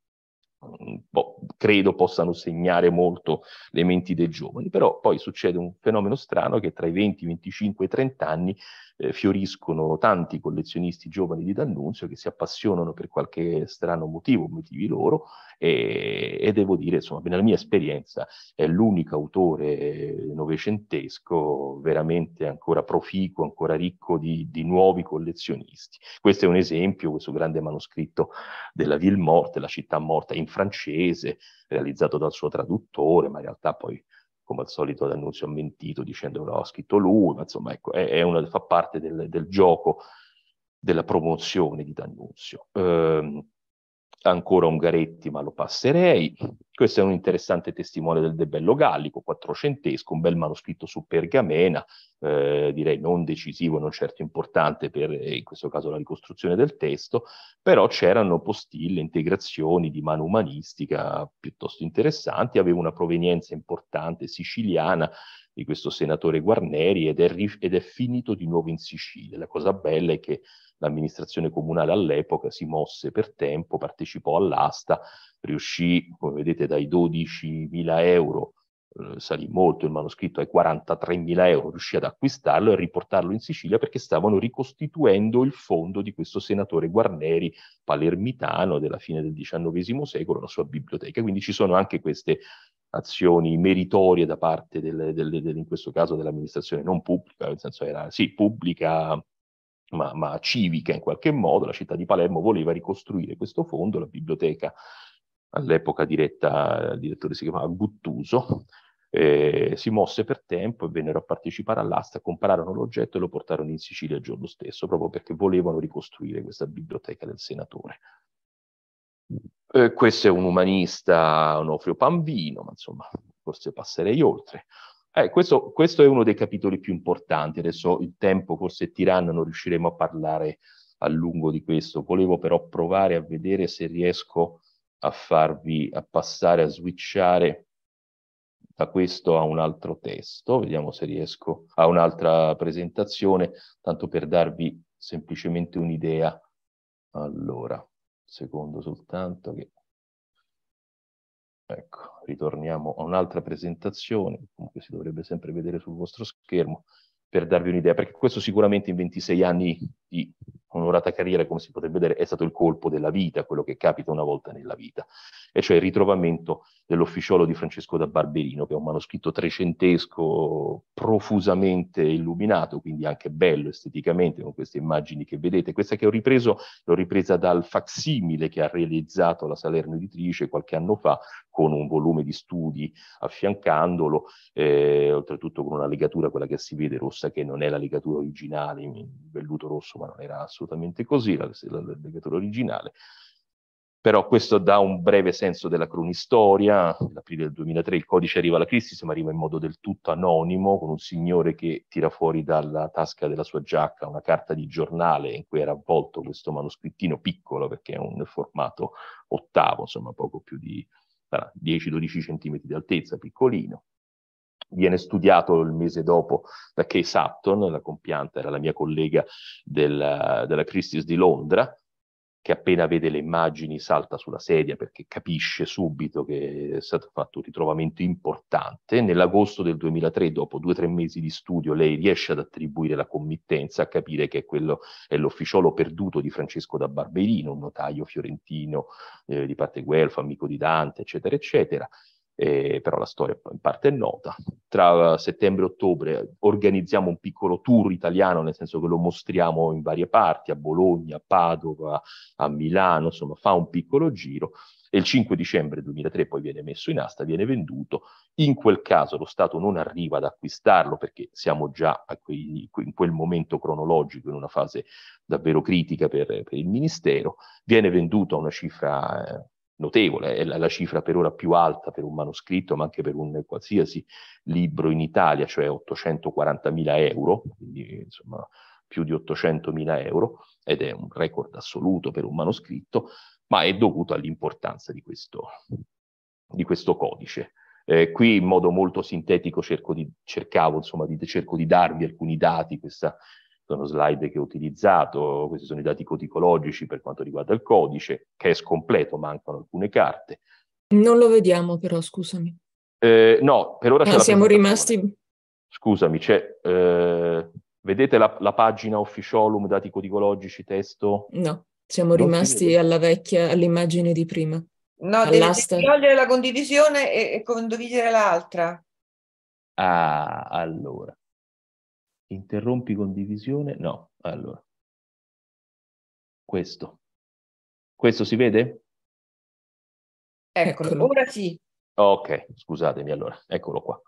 mm, boh, credo possano segnare molto le menti dei giovani, però poi succede un fenomeno strano che tra i 20, 25 e 30 anni eh, fioriscono tanti collezionisti giovani di D'Annunzio che si appassionano per qualche strano motivo, motivi loro, e, e devo dire, insomma, nella mia esperienza è eh, l'unico autore eh, novecentesco veramente ancora proficuo, ancora ricco di, di, nuovi collezionisti. Questo è un esempio, questo grande manoscritto della Ville Morte, la città morta in francese, realizzato dal suo traduttore, ma in realtà poi come al solito D'Annunzio ha mentito dicendo che l'ha scritto lui, ma insomma ecco, è, è una, fa parte del, del, gioco della promozione di D'Annunzio. Ehm, ancora Ungaretti, ma lo passerei. Questo è un interessante testimone del debello gallico, quattrocentesco, un bel manoscritto su pergamena, eh, direi non decisivo, non certo importante per eh, in questo caso la ricostruzione del testo, però c'erano postille, integrazioni di mano umanistica piuttosto interessanti, aveva una provenienza importante siciliana di questo senatore Guarneri ed è, ed è finito di nuovo in Sicilia. La cosa bella è che l'amministrazione comunale all'epoca si mosse per tempo, partecipò all'asta, riuscì, come vedete, dai 12.000 euro, eh, salì molto il manoscritto ai 43.000 euro, riuscì ad acquistarlo e a riportarlo in Sicilia perché stavano ricostituendo il fondo di questo senatore Guarneri, palermitano della fine del XIX secolo, la sua biblioteca. Quindi ci sono anche queste azioni meritorie da parte delle, delle, delle, in questo caso dell'amministrazione non pubblica, nel senso era sì pubblica ma, ma civica in qualche modo, la città di Palermo voleva ricostruire questo fondo, la biblioteca all'epoca diretta, il direttore si chiamava Guttuso, eh, si mosse per tempo e vennero a partecipare all'asta, compararono l'oggetto e lo portarono in Sicilia il giorno stesso, proprio perché volevano ricostruire questa biblioteca del senatore. Eh, questo è un umanista, Onofrio Panvino, ma insomma, forse passerei oltre. Eh, questo, questo, è uno dei capitoli più importanti, adesso il tempo forse è tiranno, non riusciremo a parlare a lungo di questo, volevo però provare a vedere se riesco a farvi, a passare, a switchare da questo a un altro testo, vediamo se riesco a un'altra presentazione, tanto per darvi semplicemente un'idea. Allora, secondo soltanto che... Ecco ritorniamo a un'altra presentazione, comunque si dovrebbe sempre vedere sul vostro schermo, per darvi un'idea, perché questo sicuramente in 26 anni di onorata carriera, come si potrebbe vedere, è stato il colpo della vita, quello che capita una volta nella vita, e cioè il ritrovamento dell'officiolo di Francesco da Barberino, che è un manoscritto trecentesco profusamente illuminato, quindi anche bello esteticamente, con queste immagini che vedete. Questa che ho ripreso, l'ho ripresa dal facsimile che ha realizzato la Salerno Editrice qualche anno fa, con un volume di studi affiancandolo, eh, oltretutto con una legatura, quella che si vede rossa, che non è la legatura originale, in velluto rosso insomma non era assolutamente così, la, la, la legatura originale. Però questo dà un breve senso della cronistoria. L'aprile del 2003 il codice arriva alla Christie's, ma arriva in modo del tutto anonimo, con un signore che tira fuori dalla tasca della sua giacca una carta di giornale in cui era avvolto questo manoscrittino piccolo, perché è un formato ottavo, insomma poco più di 10-12 cm di altezza, piccolino viene studiato il mese dopo da Kay Sutton, la compianta, era la mia collega del, della Christie's di Londra, che appena vede le immagini salta sulla sedia perché capisce subito che è stato fatto un ritrovamento importante. Nell'agosto del 2003, dopo due o tre mesi di studio, lei riesce ad attribuire la committenza, a capire che quello è l'ufficiolo perduto di Francesco da Barberino, un notaio fiorentino eh, di parte guelfa, amico di Dante, eccetera, eccetera eh, però la storia in parte è nota. Tra settembre e ottobre organizziamo un piccolo tour italiano, nel senso che lo mostriamo in varie parti, a Bologna, a Padova, a Milano, insomma fa un piccolo giro e il 5 dicembre 2003 poi viene messo in asta, viene venduto. In quel caso lo Stato non arriva ad acquistarlo perché siamo già quei, in quel momento cronologico, in una fase davvero critica per, per il Ministero. Viene venduto a una cifra eh, notevole, è la, la, cifra per ora più alta per un manoscritto, ma anche per un qualsiasi libro in Italia, cioè 840.000 euro, quindi insomma più di 800.000 euro, ed è un record assoluto per un manoscritto, ma è dovuto all'importanza di questo, di questo codice. Eh, qui in modo molto sintetico cerco di, cercavo, insomma, di, cerco di darvi alcuni dati, questa sono slide che ho utilizzato, questi sono i dati codicologici per quanto riguarda il codice, che è scompleto, mancano alcune carte. Non lo vediamo però, scusami. Eh, no, per ora... No, ah, siamo rimasti... Scusami, c'è... Eh, vedete la, la pagina officialum, dati codicologici, testo? No, siamo non rimasti alla vecchia, all'immagine di prima. No, All'asta. devi togliere la condivisione e, e condividere l'altra. Ah, allora. Interrompi condivisione? No, allora. Questo. Questo si vede? Eccolo, ora sì. Ok, scusatemi allora, eccolo qua.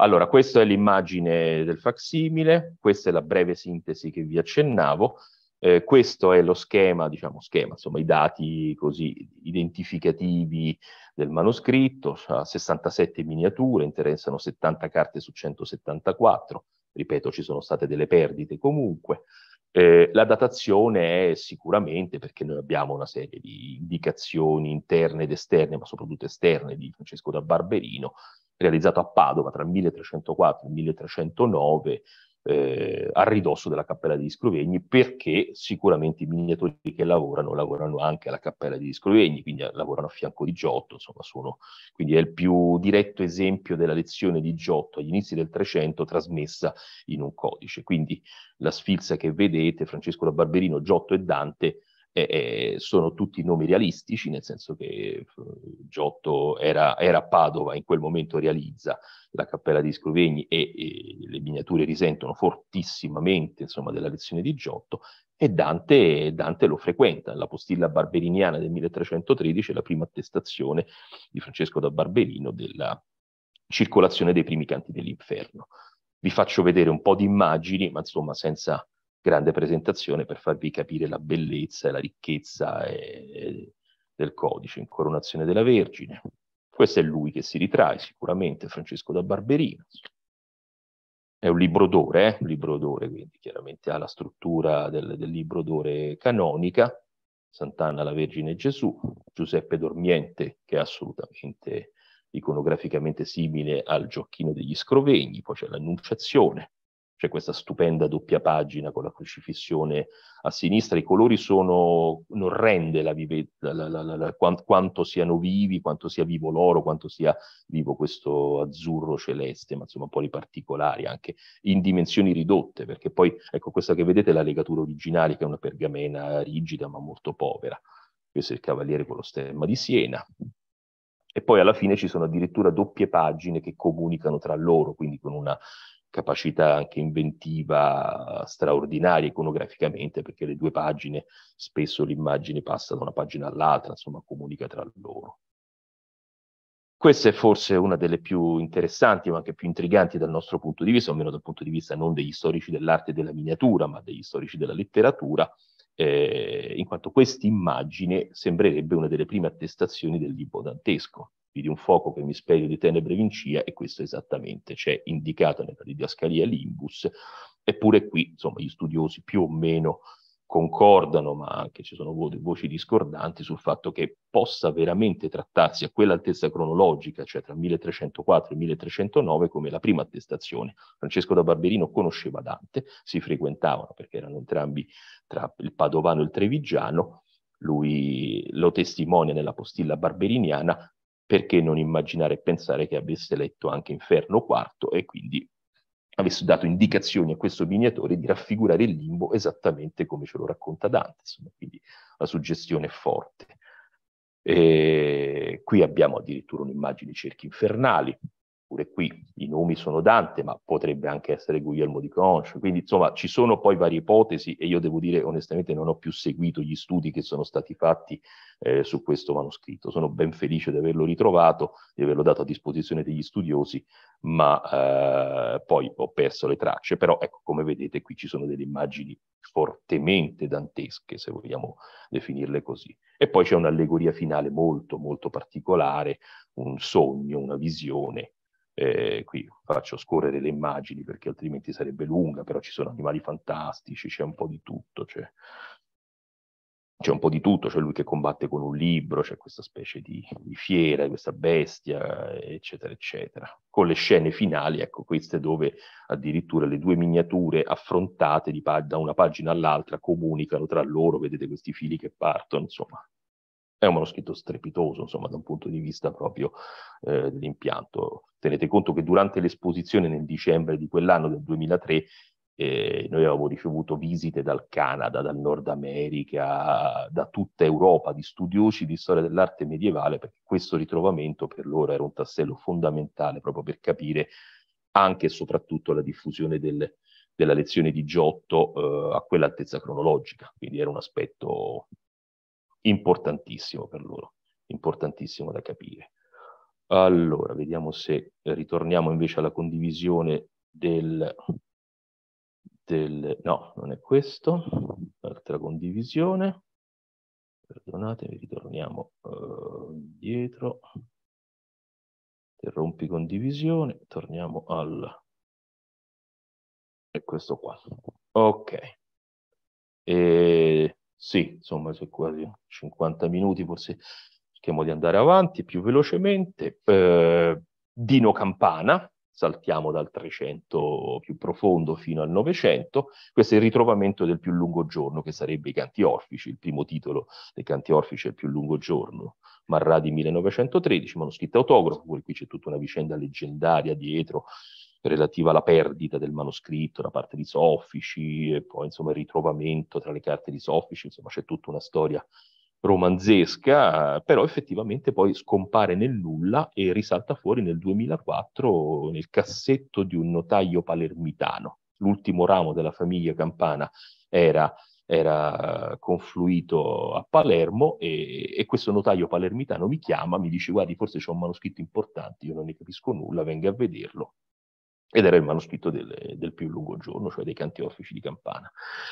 Allora, questa è l'immagine del facsimile, questa è la breve sintesi che vi accennavo, eh, questo è lo schema, diciamo schema, insomma i dati così identificativi del manoscritto, ha 67 miniature, interessano 70 carte su 174, ripeto, ci sono state delle perdite comunque. Eh, la datazione è sicuramente, perché noi abbiamo una serie di indicazioni interne ed esterne, ma soprattutto esterne di Francesco da Barberino, realizzato a Padova tra il 1304 e il 1309, eh, a ridosso della cappella degli Scrovegni perché sicuramente i miniatori che lavorano lavorano anche alla cappella degli Scrovegni, quindi lavorano a fianco di Giotto, insomma sono, quindi è il più diretto esempio della lezione di Giotto agli inizi del Trecento trasmessa in un codice. Quindi la sfilza che vedete, Francesco da Barberino, Giotto e Dante, eh, sono tutti nomi realistici, nel senso che eh, Giotto era, era, a Padova, in quel momento realizza la Cappella di Scrovegni e, e le miniature risentono fortissimamente insomma, della lezione di Giotto, e Dante, Dante, lo frequenta. La postilla barberiniana del 1313 è la prima attestazione di Francesco da Barberino della circolazione dei primi canti dell'inferno. Vi faccio vedere un po' di immagini, ma insomma senza grande presentazione per farvi capire la bellezza e la ricchezza e, eh, e del codice, incoronazione della Vergine. Questo è lui che si ritrae sicuramente, Francesco da Barberino. È un libro d'ore, eh? un libro d'ore, quindi chiaramente ha la struttura del, del libro d'ore canonica, Sant'Anna, la Vergine e Gesù, Giuseppe Dormiente, che è assolutamente iconograficamente simile al giochino degli scrovegni, poi c'è l'Annunciazione, c'è questa stupenda doppia pagina con la crocifissione a sinistra, i colori sono, non rende la vivetta, la, la, la, quant, quanto siano vivi, quanto sia vivo l'oro, quanto sia vivo questo azzurro celeste, ma insomma un po' di particolari anche in dimensioni ridotte, perché poi ecco questa che vedete è la legatura originale che è una pergamena rigida ma molto povera, questo è il cavaliere con lo stemma di Siena, e poi alla fine ci sono addirittura doppie pagine che comunicano tra loro, quindi con una capacità anche inventiva straordinaria iconograficamente, perché le due pagine, spesso l'immagine passa da una pagina all'altra, insomma comunica tra loro. Questa è forse una delle più interessanti, ma anche più intriganti dal nostro punto di vista, almeno dal punto di vista non degli storici dell'arte e della miniatura, ma degli storici della letteratura, eh, in quanto questa immagine sembrerebbe una delle prime attestazioni del libro dantesco di un fuoco che mi speglio di tenebre vincia e questo esattamente c'è indicato nella didascalia Limbus, eppure qui insomma gli studiosi più o meno concordano, ma anche ci sono vo- voci discordanti sul fatto che possa veramente trattarsi a quell'altezza cronologica, cioè tra 1304 e 1309, come la prima attestazione. Francesco da Barberino conosceva Dante, si frequentavano perché erano entrambi tra il padovano e il trevigiano, lui lo testimonia nella postilla barberiniana, perché non immaginare e pensare che avesse letto anche Inferno IV e quindi avesse dato indicazioni a questo miniatore di raffigurare il limbo esattamente come ce lo racconta Dante, insomma, quindi la suggestione è forte. E qui abbiamo addirittura un'immagine di cerchi infernali, Pure qui i nomi sono Dante, ma potrebbe anche essere Guglielmo di Conch. Quindi, insomma, ci sono poi varie ipotesi e io devo dire onestamente non ho più seguito gli studi che sono stati fatti eh, su questo manoscritto. Sono ben felice di averlo ritrovato, di averlo dato a disposizione degli studiosi, ma eh, poi ho perso le tracce. Però, ecco, come vedete, qui ci sono delle immagini fortemente dantesche, se vogliamo definirle così. E poi c'è un'allegoria finale molto, molto particolare, un sogno, una visione eh, qui faccio scorrere le immagini perché altrimenti sarebbe lunga, però ci sono animali fantastici, c'è un po' di tutto, c'è, c'è un po' di tutto, c'è lui che combatte con un libro, c'è questa specie di, di fiera, questa bestia, eccetera, eccetera. Con le scene finali, ecco queste dove addirittura le due miniature affrontate da una pagina all'altra comunicano tra loro, vedete questi fili che partono, insomma, è un manoscritto strepitoso, insomma, da un punto di vista proprio eh, dell'impianto. Tenete conto che durante l'esposizione nel dicembre di quell'anno del 2003 eh, noi avevamo ricevuto visite dal Canada, dal Nord America, da tutta Europa di studiosi di storia dell'arte medievale, perché questo ritrovamento per loro era un tassello fondamentale proprio per capire anche e soprattutto la diffusione del, della lezione di Giotto eh, a quell'altezza cronologica, quindi era un aspetto importantissimo per loro, importantissimo da capire. Allora, vediamo se ritorniamo invece alla condivisione del... del no, non è questo, altra condivisione. Perdonatemi, ritorniamo uh, indietro. Interrompi condivisione, torniamo al... E questo qua. Ok. E sì, insomma, sono quasi 50 minuti, forse cerchiamo di andare avanti più velocemente. Eh, Dino Campana, saltiamo dal 300 più profondo fino al 900, questo è il ritrovamento del più lungo giorno, che sarebbe i Canti Orfici, il primo titolo dei Canti Orfici è il più lungo giorno, Marradi 1913, manoscritto autografo, poi qui c'è tutta una vicenda leggendaria dietro, relativa alla perdita del manoscritto da parte di Soffici e poi insomma il ritrovamento tra le carte di Soffici, insomma c'è tutta una storia romanzesca, però effettivamente poi scompare nel nulla e risalta fuori nel 2004 nel cassetto di un notaio palermitano. L'ultimo ramo della famiglia campana era, era confluito a Palermo e, e, questo notaio palermitano mi chiama, mi dice guardi forse c'è un manoscritto importante, io non ne capisco nulla, venga a vederlo ed era il manoscritto del, del, più lungo giorno, cioè dei canti offici di Campana,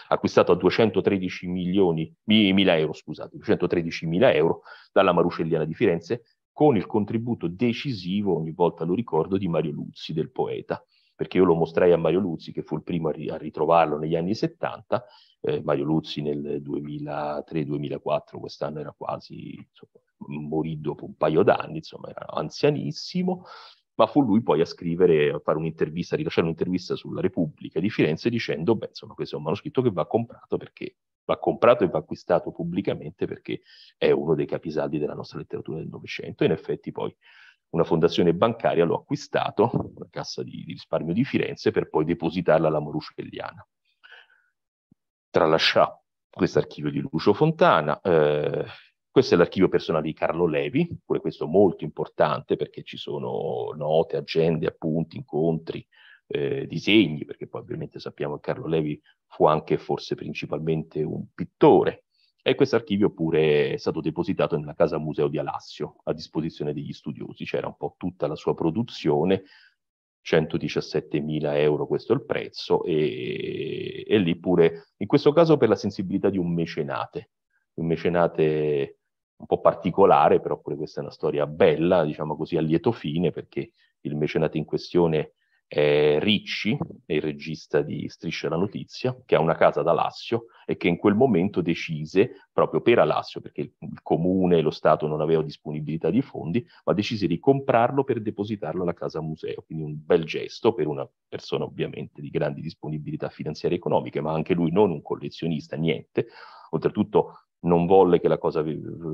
acquistato a 213 milioni, mila euro, scusate, 213 mila euro dalla Marucelliana di Firenze, con il contributo decisivo, ogni volta lo ricordo, di Mario Luzzi, del poeta, perché io lo mostrai a Mario Luzzi, che fu il primo a, ri- a ritrovarlo negli anni 70, eh, Mario Luzzi nel 2003-2004, quest'anno era quasi, insomma, morì dopo un paio d'anni, insomma, era anzianissimo, ma fu lui poi a scrivere, a fare un'intervista, a rilasciare un'intervista sulla Repubblica di Firenze dicendo, beh, insomma, questo è un manoscritto che va comprato perché va comprato e va acquistato pubblicamente perché è uno dei capisaldi della nostra letteratura del Novecento. In effetti poi una fondazione bancaria lo acquistato, una cassa di, di, risparmio di Firenze, per poi depositarla alla Morucelliana. Tralascià questo archivio di Lucio Fontana, eh, questo è l'archivio personale di Carlo Levi, pure questo molto importante perché ci sono note, agende, appunti, incontri, eh, disegni, perché poi ovviamente sappiamo che Carlo Levi fu anche forse principalmente un pittore. E questo archivio pure è stato depositato nella Casa Museo di Alassio, a disposizione degli studiosi. C'era un po' tutta la sua produzione, 117.000 euro questo è il prezzo, e, e, lì pure, in questo caso per la sensibilità di un mecenate, un mecenate un po' particolare, però pure questa è una storia bella, diciamo così, a lieto fine, perché il mecenate in questione è Ricci, è il regista di Striscia la Notizia, che ha una casa ad Alassio e che in quel momento decise, proprio per Alassio, perché il comune e lo Stato non avevano disponibilità di fondi, ma decise di comprarlo per depositarlo alla casa museo. Quindi un bel gesto per una persona ovviamente di grandi disponibilità finanziarie e economiche, ma anche lui non un collezionista, niente. Oltretutto non volle che la cosa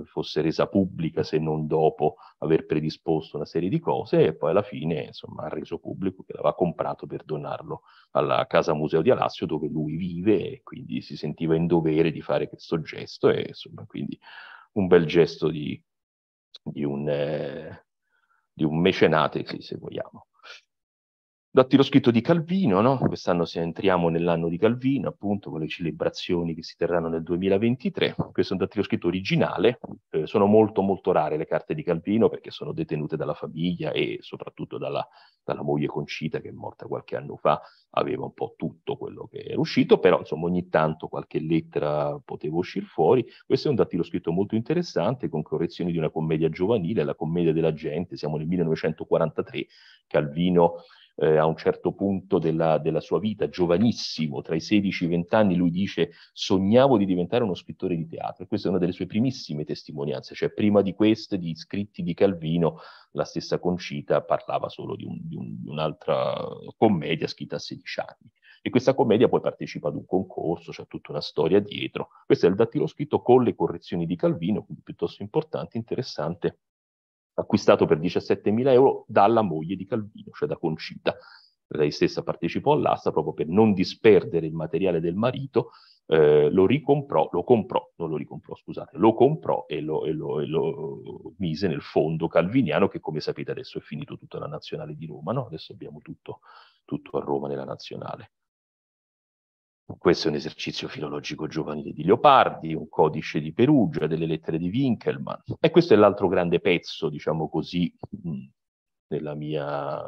fosse resa pubblica se non dopo aver predisposto una serie di cose e poi alla fine insomma, ha reso pubblico che l'aveva comprato per donarlo alla Casa Museo di Alassio dove lui vive e quindi si sentiva in dovere di fare questo gesto e insomma quindi un bel gesto di, di, un, eh, di un mecenate se vogliamo lo scritto di Calvino, no? quest'anno se entriamo nell'anno di Calvino, appunto, con le celebrazioni che si terranno nel 2023, questo è un lo scritto originale, eh, sono molto molto rare le carte di Calvino perché sono detenute dalla famiglia e soprattutto dalla, dalla moglie Concita che è morta qualche anno fa, aveva un po' tutto quello che era uscito, però insomma ogni tanto qualche lettera poteva uscire fuori, questo è un lo scritto molto interessante con correzioni di una commedia giovanile, la commedia della gente, siamo nel 1943, Calvino eh, a un certo punto della, della, sua vita, giovanissimo, tra i 16 e i 20 anni, lui dice sognavo di diventare uno scrittore di teatro e questa è una delle sue primissime testimonianze, cioè prima di queste, di scritti di Calvino, la stessa Concita parlava solo di, un, di, un, di un'altra commedia scritta a 16 anni e questa commedia poi partecipa ad un concorso, c'è tutta una storia dietro. Questo è il scritto con le correzioni di Calvino, quindi piuttosto importante, interessante, acquistato per 17.000 euro dalla moglie di Calvino, cioè da Concita. Lei stessa partecipò all'asta proprio per non disperdere il materiale del marito, eh, lo ricomprò, lo comprò, non lo ricomprò, scusate, lo comprò e lo, e, lo, e lo, mise nel fondo calviniano che come sapete adesso è finito tutta la nazionale di Roma, no? adesso abbiamo tutto, tutto a Roma nella nazionale. Questo è un esercizio filologico giovanile di Leopardi, un codice di Perugia, delle lettere di Winkelmann. E questo è l'altro grande pezzo, diciamo così, mm, della mia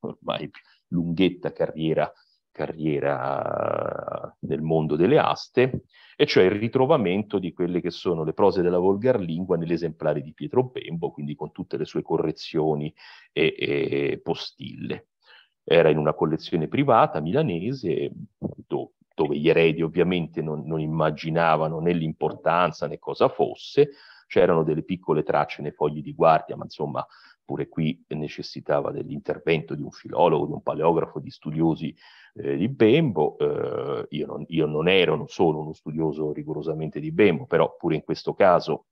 ormai lunghetta carriera, carriera nel mondo delle aste, e cioè il ritrovamento di quelle che sono le prose della volgar lingua nell'esemplare di Pietro Bembo, quindi con tutte le sue correzioni e, e postille. Era in una collezione privata milanese, do, dove gli eredi ovviamente non, non immaginavano né l'importanza né cosa fosse, c'erano delle piccole tracce nei fogli di guardia, ma insomma pure qui necessitava dell'intervento di un filologo, di un paleografo, di studiosi eh, di Bembo. Eh, io, non, io, non, ero, non sono uno studioso rigorosamente di Bembo, però pure in questo caso,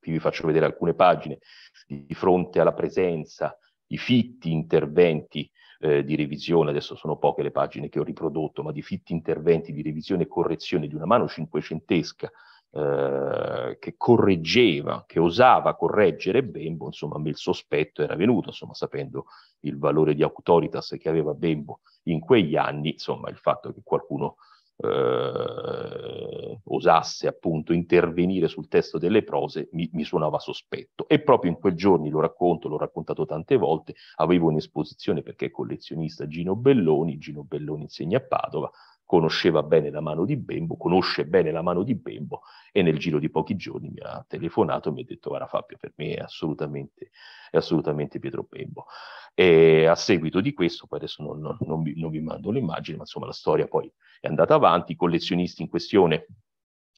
qui vi faccio vedere alcune pagine, di fronte alla presenza di fitti interventi eh, di revisione, adesso sono poche le pagine che ho riprodotto, ma di fitti interventi di revisione e correzione di una mano cinquecentesca eh, che correggeva, che osava correggere Bembo, insomma a me il sospetto era venuto, insomma sapendo il valore di autoritas che aveva Bembo in quegli anni, insomma il fatto che qualcuno eh, osasse appunto intervenire sul testo delle prose mi, mi, suonava sospetto. E proprio in quei giorni, lo racconto, l'ho raccontato tante volte, avevo un'esposizione perché collezionista Gino Belloni, Gino Belloni insegna a Padova, conosceva bene la mano di Bembo, conosce bene la mano di Bembo e nel giro di pochi giorni mi ha telefonato e mi ha detto guarda Fabio per me è assolutamente, è assolutamente Pietro Bembo. E a seguito di questo, poi adesso non, non, non, vi, non vi mando l'immagine, ma insomma la storia poi è andata avanti, i collezionisti in questione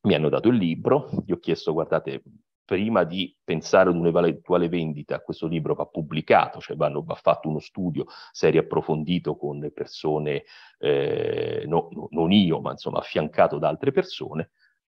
mi hanno dato il libro, gli ho chiesto guardate prima di pensare ad un'eventuale vendita, questo libro va pubblicato, cioè vanno, va fatto uno studio serio approfondito con persone, eh, no, no, non io, ma insomma affiancato da altre persone.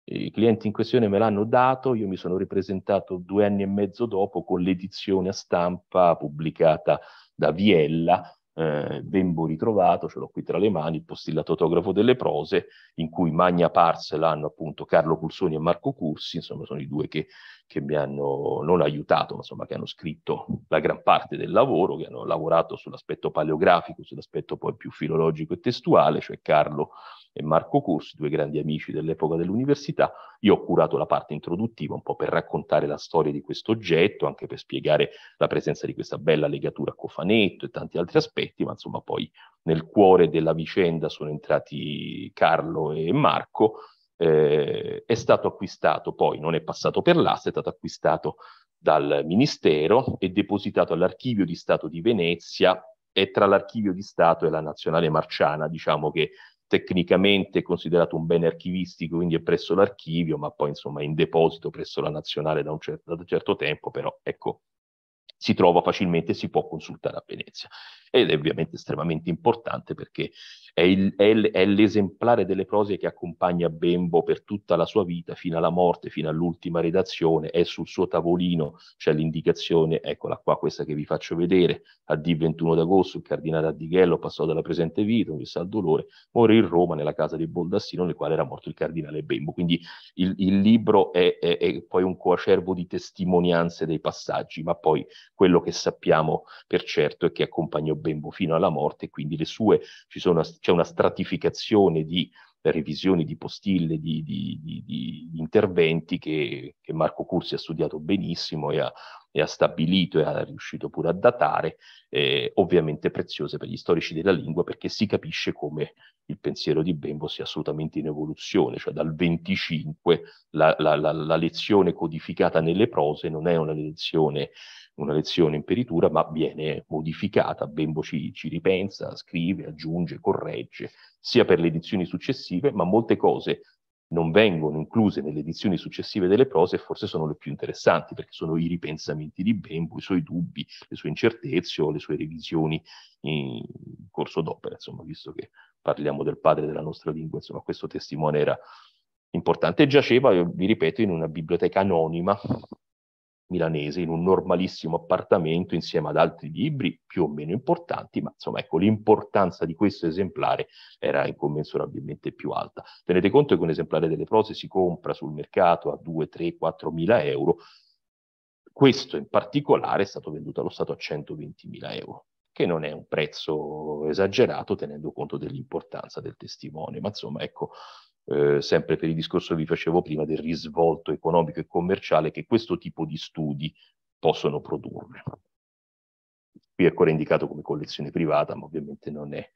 I clienti in questione me l'hanno dato, io mi sono ripresentato due anni e mezzo dopo con l'edizione a stampa pubblicata da Viella, eh, Bembo ritrovato, ce l'ho qui tra le mani, il postillato autografo delle prose, in cui magna parse l'hanno appunto Carlo Pulsoni e Marco Cursi, insomma sono i due che che mi hanno non aiutato, ma insomma che hanno scritto la gran parte del lavoro, che hanno lavorato sull'aspetto paleografico, sull'aspetto poi più filologico e testuale, cioè Carlo e Marco Corsi, due grandi amici dell'epoca dell'università. Io ho curato la parte introduttiva un po' per raccontare la storia di questo oggetto, anche per spiegare la presenza di questa bella legatura a cofanetto e tanti altri aspetti, ma insomma poi nel cuore della vicenda sono entrati Carlo e Marco eh, è stato acquistato, poi non è passato per l'asta, è stato acquistato dal Ministero e depositato all'Archivio di Stato di Venezia e tra l'Archivio di Stato e la Nazionale Marciana, diciamo che tecnicamente è considerato un bene archivistico, quindi è presso l'archivio, ma poi insomma in deposito presso la Nazionale da un, cer- da un certo tempo, però ecco, si trova facilmente e si può consultare a Venezia. Ed è ovviamente estremamente importante perché è, il, è, l, è l'esemplare delle prose che accompagna Bembo per tutta la sua vita, fino alla morte, fino all'ultima redazione, è sul suo tavolino, c'è l'indicazione, eccola qua, questa che vi faccio vedere, a D 21 d'agosto il cardinale Adighello passò dalla presente vita, un al dolore, morì in Roma nella casa di Boldassino nel quale era morto il cardinale Bembo. Quindi il, il libro è, è, è poi un coacervo di testimonianze dei passaggi, ma poi quello che sappiamo per certo è che accompagnò Bembo fino alla morte, e quindi sue, ci sono, c'è una stratificazione di revisioni di postille, di, di, di, di interventi che, che, Marco Cursi ha studiato benissimo e ha, e ha stabilito e ha riuscito pure a datare, eh, ovviamente preziose per gli storici della lingua perché si capisce come il pensiero di Bembo sia assolutamente in evoluzione, cioè dal 25 la, la, la, la lezione codificata nelle prose non è una lezione una lezione in peritura, ma viene modificata, Bembo ci, ci ripensa, scrive, aggiunge, corregge, sia per le edizioni successive, ma molte cose non vengono incluse nelle edizioni successive delle prose e forse sono le più interessanti perché sono i ripensamenti di Bembo, i suoi dubbi, le sue incertezze o le sue revisioni in corso d'opera, insomma, visto che parliamo del padre della nostra lingua, insomma, questo testimone era importante e giaceva, vi ripeto, in una biblioteca anonima milanese in un normalissimo appartamento insieme ad altri libri più o meno importanti, ma insomma ecco l'importanza di questo esemplare era incommensurabilmente più alta. Tenete conto che un esemplare delle prose si compra sul mercato a 2, 3, 4 mila euro, questo in particolare è stato venduto allo Stato a 120 mila euro che non è un prezzo esagerato tenendo conto dell'importanza del testimone, ma insomma ecco eh, sempre per il discorso che vi facevo prima del risvolto economico e commerciale che questo tipo di studi possono produrre. Qui è ancora indicato come collezione privata, ma ovviamente non è,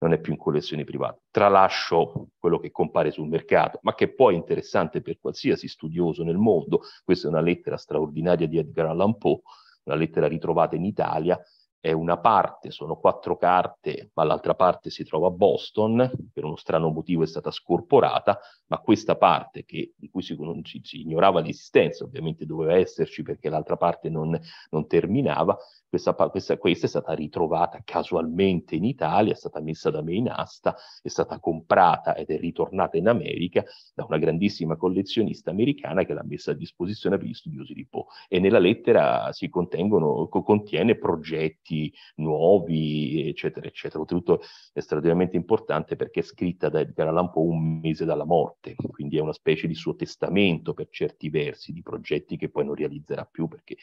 non è più in collezione privata. Tralascio quello che compare sul mercato, ma che poi è interessante per qualsiasi studioso nel mondo. Questa è una lettera straordinaria di Edgar Allan Poe, una lettera ritrovata in Italia, è una parte, sono quattro carte, ma l'altra parte si trova a Boston, per uno strano motivo è stata scorporata, ma questa parte che, di cui si, si, si ignorava l'esistenza, ovviamente doveva esserci perché l'altra parte non, non terminava, questa, questa, questa, è stata ritrovata casualmente in Italia, è stata messa da me in asta, è stata comprata ed è ritornata in America da una grandissima collezionista americana che l'ha messa a disposizione per gli studiosi di Poe. E nella lettera si contiene progetti contenuti nuovi, eccetera, eccetera. Oltretutto è straordinariamente importante perché è scritta da Edgar Allan Poe un mese dalla morte, quindi è una specie di suo testamento per certi versi, di progetti che poi non realizzerà più perché,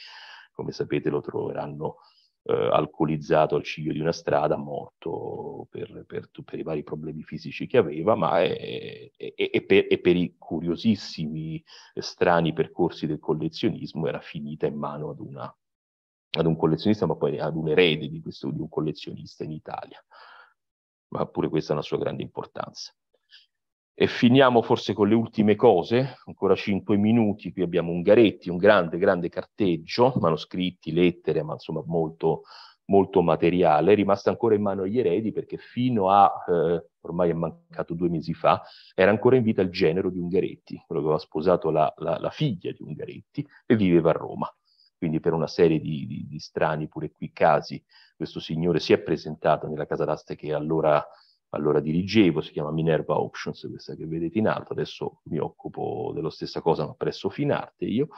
come sapete, lo troveranno eh, alcolizzato al ciglio di una strada, morto per, per, per i vari problemi fisici che aveva, ma è, è, è, per, è, per, i curiosissimi, strani percorsi del collezionismo era finita in mano ad una ad un collezionista, ma poi ad un erede di, questo, di un collezionista in Italia. Ma pure questa ha una sua grande importanza. E finiamo forse con le ultime cose, ancora cinque minuti, qui abbiamo Ungaretti, un grande, grande carteggio, manoscritti, lettere, ma insomma molto, molto materiale, rimasto ancora in mano agli eredi perché fino a, eh, ormai è mancato due mesi fa, era ancora in vita il genero di Ungaretti, quello che aveva sposato la, la, la figlia di Ungaretti e viveva a Roma. Quindi per una serie di, di, di strani, pure qui, casi, questo signore si è presentato nella casa d'aste che allora allora dirigevo, si chiama Minerva Options, questa che vedete in alto, adesso mi occupo dello stessa cosa ma presso Finarte io,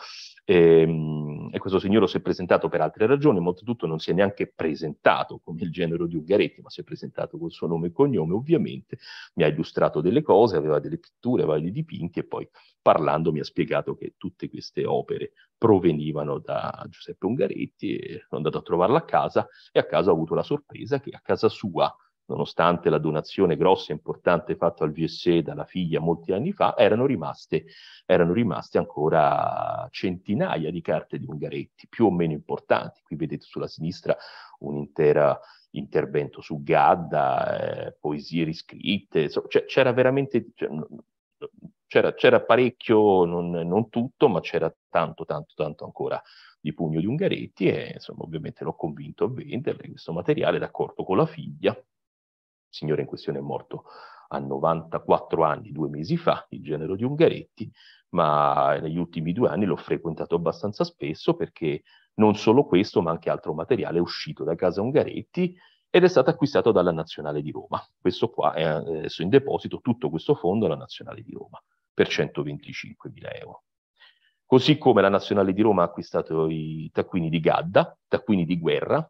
e, ehm, e questo signore si è presentato per altre ragioni, ma oltretutto non si è neanche presentato come il genero di Ungaretti, ma si è presentato col suo nome e cognome, ovviamente mi ha illustrato delle cose, aveva delle pitture, aveva dei dipinti e poi parlando mi ha spiegato che tutte queste opere provenivano da Giuseppe Ungaretti, e sono andato a trovarla a casa e a casa ho avuto la sorpresa che a casa sua nonostante la donazione grossa e importante fatta al VSE dalla figlia molti anni fa, erano rimaste, erano rimaste, ancora centinaia di carte di Ungaretti, più o meno importanti. Qui vedete sulla sinistra un intero intervento su Gadda, eh, poesie riscritte, insomma, cioè, c'era veramente... Cioè, c'era, c'era, parecchio, non, non, tutto, ma c'era tanto, tanto, tanto ancora di pugno di Ungaretti e insomma ovviamente l'ho convinto a venderle questo materiale d'accordo con la figlia signore in questione è morto a 94 anni, due mesi fa, il genero di Ungaretti, ma negli ultimi due anni l'ho frequentato abbastanza spesso perché non solo questo, ma anche altro materiale è uscito da casa Ungaretti ed è stato acquistato dalla Nazionale di Roma. Questo qua è eh, adesso in deposito, tutto questo fondo alla Nazionale di Roma per 125 mila euro. Così come la Nazionale di Roma ha acquistato i taccuini di Gadda, taccuini di guerra,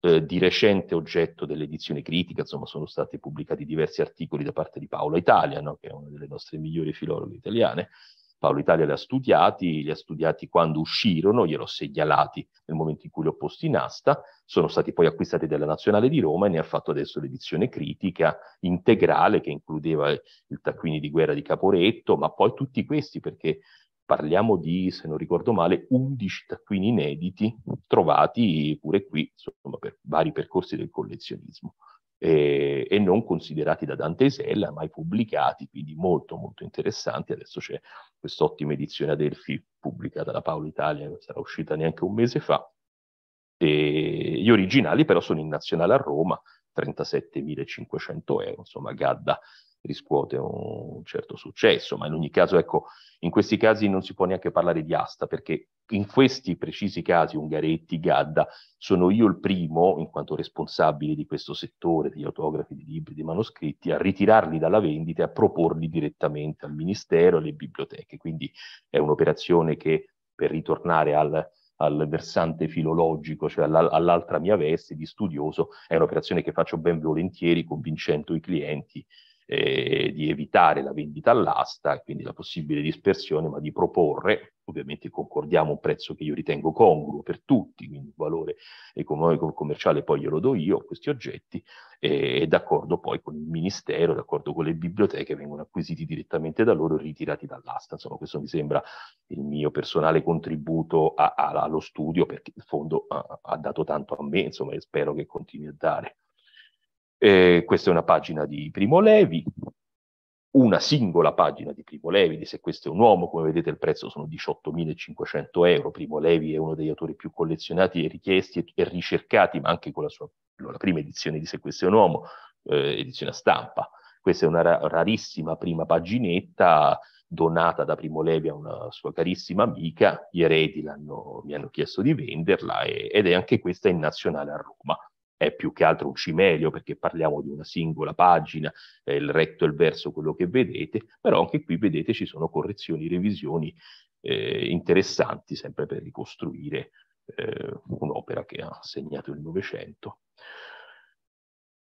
eh, di recente oggetto dell'edizione critica, insomma sono stati pubblicati diversi articoli da parte di Paola Italia, no? che è una delle nostre migliori filologhe italiane. Paolo Italia li ha studiati, li ha studiati quando uscirono, gliel'ho segnalati nel momento in cui li ho posti in asta, sono stati poi acquistati dalla Nazionale di Roma e ne ha fatto adesso l'edizione critica integrale che includeva il taccuini di guerra di Caporetto, ma poi tutti questi perché parliamo di, se non ricordo male, 11 taccuini inediti trovati pure qui, insomma, per vari percorsi del collezionismo eh, e non considerati da Dante Sella, mai pubblicati, quindi molto molto interessanti. Adesso c'è quest'ottima edizione Adelphi pubblicata da Paolo Italia, che sarà uscita neanche un mese fa. E gli originali però sono in nazionale a Roma, 37.500 euro, insomma Gadda riscuote un certo successo, ma in ogni caso, ecco, in questi casi non si può neanche parlare di asta, perché in questi precisi casi, Ungaretti, Gadda, sono io il primo, in quanto responsabile di questo settore, degli autografi, di libri, di manoscritti, a ritirarli dalla vendita e a proporli direttamente al Ministero e alle biblioteche. Quindi è un'operazione che, per ritornare al, al versante filologico, cioè all'altra mia veste di studioso, è un'operazione che faccio ben volentieri convincendo i clienti eh, di evitare la vendita all'asta e quindi la possibile dispersione, ma di proporre, ovviamente concordiamo un prezzo che io ritengo congruo per tutti, quindi il valore economico commerciale poi glielo do io a questi oggetti, e, e d'accordo poi con il Ministero, d'accordo con le biblioteche, vengono acquisiti direttamente da loro e ritirati dall'asta. Insomma, questo mi sembra il mio personale contributo a, a, allo studio perché il fondo ha, eh, ha dato tanto a me, insomma, e spero che continui a dare. Eh, questa è una pagina di Primo Levi, una singola pagina di Primo Levi, di se questo è un uomo, come vedete il prezzo sono 18.500 euro, Primo Levi è uno degli autori più collezionati e richiesti e, e ricercati, ma anche con la sua la prima edizione di Se questo è un uomo, eh, edizione a stampa. Questa è una ra- rarissima prima paginetta donata da Primo Levi a una sua carissima amica, gli eredi mi hanno chiesto di venderla e, ed è anche questa in nazionale a Roma è più che altro un cimelio perché parliamo di una singola pagina, eh, il retto e il verso quello che vedete, però anche qui vedete ci sono correzioni, revisioni eh, interessanti sempre per ricostruire eh, un'opera che ha segnato il Novecento.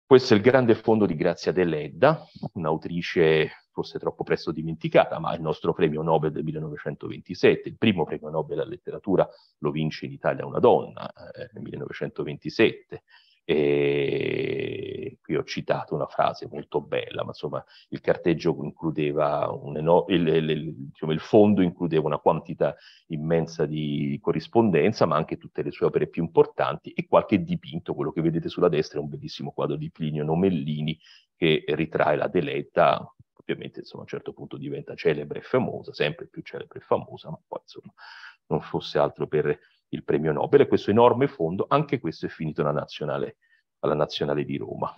Questo è il grande fondo di Grazia dell'Edda, un'autrice forse troppo presto dimenticata, ma il nostro premio Nobel del 1927, il primo premio Nobel alla letteratura lo vince in Italia una donna eh, nel 1927. E qui ho citato una frase molto bella, ma insomma il carteggio includeva un enorme, il, il, diciamo, il, fondo includeva una quantità immensa di corrispondenza, ma anche tutte le sue opere più importanti e qualche dipinto, quello che vedete sulla destra è un bellissimo quadro di Plinio Nomellini che ritrae la Deletta, ovviamente insomma, a un certo punto diventa celebre e famosa, sempre più celebre e famosa, ma poi insomma non fosse altro per il premio Nobel e questo enorme fondo, anche questo è finito alla nazionale, alla nazionale di Roma.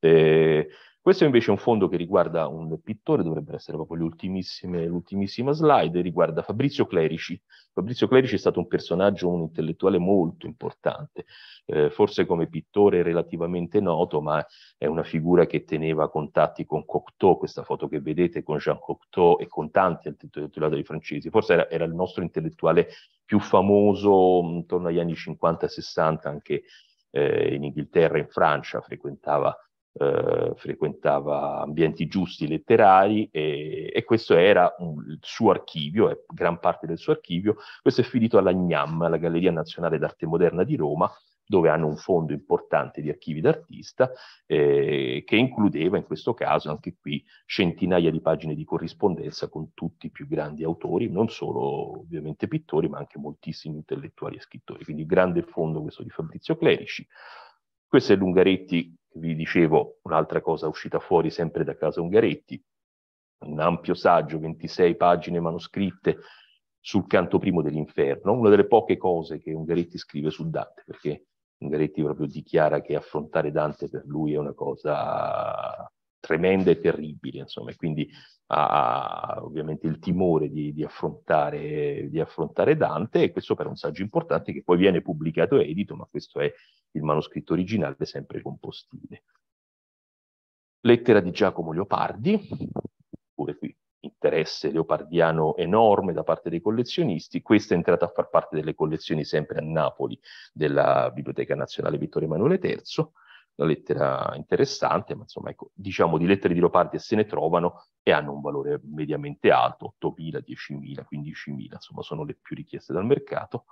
Eh, questo invece è un fondo che riguarda un pittore, dovrebbero essere proprio l'ultimissima slide, riguarda Fabrizio Clerici. Fabrizio Clerici è stato un personaggio, un intellettuale molto importante, eh, forse come pittore relativamente noto, ma è una figura che teneva contatti con Cocteau, questa foto che vedete con Jean Cocteau e con tanti intellettuali francesi, forse era, era il nostro intellettuale più famoso mm, intorno agli anni 50-60 anche eh, in Inghilterra in Francia, frequentava eh, frequentava ambienti giusti letterari e, e questo era un, il suo archivio, è gran parte del suo archivio. Questo è finito alla GNAM, la Galleria Nazionale d'Arte Moderna di Roma, dove hanno un fondo importante di archivi d'artista eh, che includeva in questo caso anche qui centinaia di pagine di corrispondenza con tutti i più grandi autori, non solo ovviamente pittori, ma anche moltissimi intellettuali e scrittori. Quindi grande fondo questo di Fabrizio Clerici. Questo è Lungaretti vi dicevo un'altra cosa uscita fuori sempre da casa Ungaretti, un ampio saggio, 26 pagine manoscritte sul canto primo dell'inferno, una delle poche cose che Ungaretti scrive su Dante, perché Ungaretti proprio dichiara che affrontare Dante per lui è una cosa tremenda e terribile, insomma, e quindi ha ovviamente il timore di, di, affrontare, di affrontare Dante, e questo per un saggio importante che poi viene pubblicato e edito, ma questo è il manoscritto originale è sempre compostile. Lettera di Giacomo Leopardi, pure qui interesse leopardiano enorme da parte dei collezionisti, questa è entrata a far parte delle collezioni sempre a Napoli della Biblioteca Nazionale Vittorio Emanuele III, una lettera interessante, ma insomma ecco, diciamo di lettere di Leopardi se ne trovano e hanno un valore mediamente alto, 8.000, 10.000, 15.000, insomma sono le più richieste dal mercato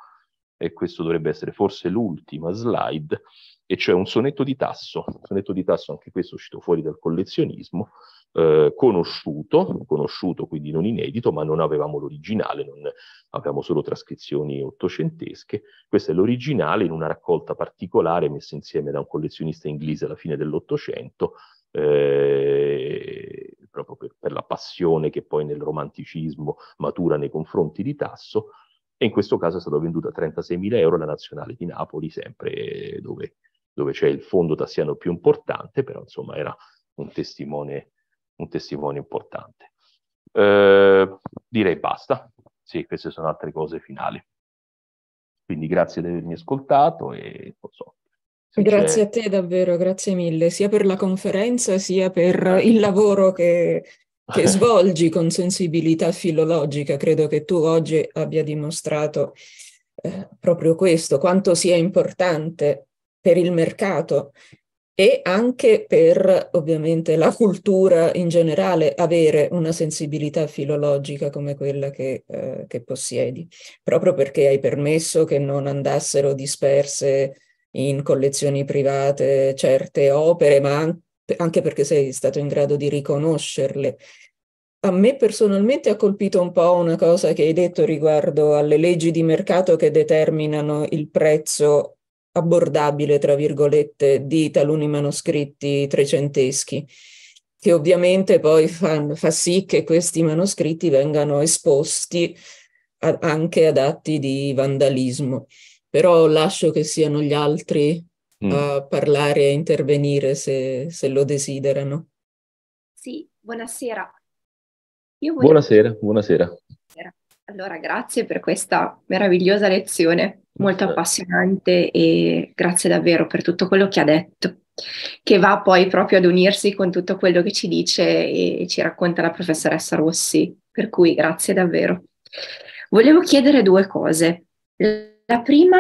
e questo dovrebbe essere forse l'ultima slide, e cioè un sonetto di Tasso, un sonetto di Tasso anche questo uscito fuori dal collezionismo, eh, conosciuto, conosciuto quindi non inedito, ma non avevamo l'originale, non, avevamo solo trascrizioni ottocentesche, questo è l'originale in una raccolta particolare messa insieme da un collezionista inglese alla fine dell'Ottocento, eh, proprio per, per, la passione che poi nel romanticismo matura nei confronti di Tasso, e in questo caso è stato venduto a 36.000 euro la nazionale di Napoli, sempre dove, dove c'è il fondo tassiano più importante, però insomma era un testimone, un testimone importante. Eh, direi basta, sì, queste sono altre cose finali. Quindi grazie di avermi ascoltato e non so, Grazie c'è... a te davvero, grazie mille, sia per la conferenza sia per il lavoro che che svolgi con sensibilità filologica. Credo che tu oggi abbia dimostrato eh, proprio questo, quanto sia importante per il mercato e anche per ovviamente la cultura in generale avere una sensibilità filologica come quella che, eh, che possiedi, proprio perché hai permesso che non andassero disperse in collezioni private certe opere, ma anche anche perché sei stato in grado di riconoscerle. A me personalmente ha colpito un po' una cosa che hai detto riguardo alle leggi di mercato che determinano il prezzo abbordabile, tra virgolette, di taluni manoscritti trecenteschi, che ovviamente poi fa, fa sì che questi manoscritti vengano esposti a, anche ad atti di vandalismo. Però lascio che siano gli altri Mm. a parlare e intervenire se, se, lo desiderano. Sì, buonasera. Voglio... Buonasera, buonasera. Allora, grazie per questa meravigliosa lezione, molto appassionante e grazie davvero per tutto quello che ha detto, che va poi proprio ad unirsi con tutto quello che ci dice e ci racconta la professoressa Rossi, per cui grazie davvero. Volevo chiedere due cose. La prima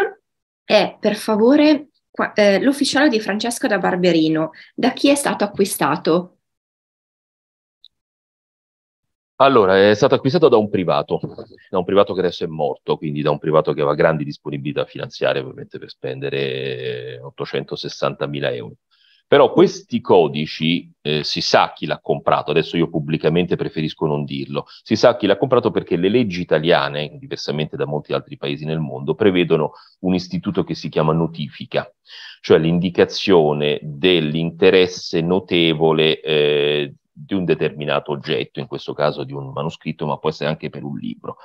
è, per favore, Qua, eh, l'ufficiale di Francesco da Barberino, da chi è stato acquistato? Allora, è stato acquistato da un privato, da un privato che adesso è morto, quindi da un privato che aveva grandi disponibilità finanziarie, ovviamente per spendere 860 mila euro. Però questi codici eh, si sa chi l'ha comprato, adesso io pubblicamente preferisco non dirlo, si sa chi l'ha comprato perché le leggi italiane, diversamente da molti altri paesi nel mondo, prevedono un istituto che si chiama notifica, cioè l'indicazione dell'interesse notevole eh, di un determinato oggetto, in questo caso di un manoscritto, ma può essere anche per un libro.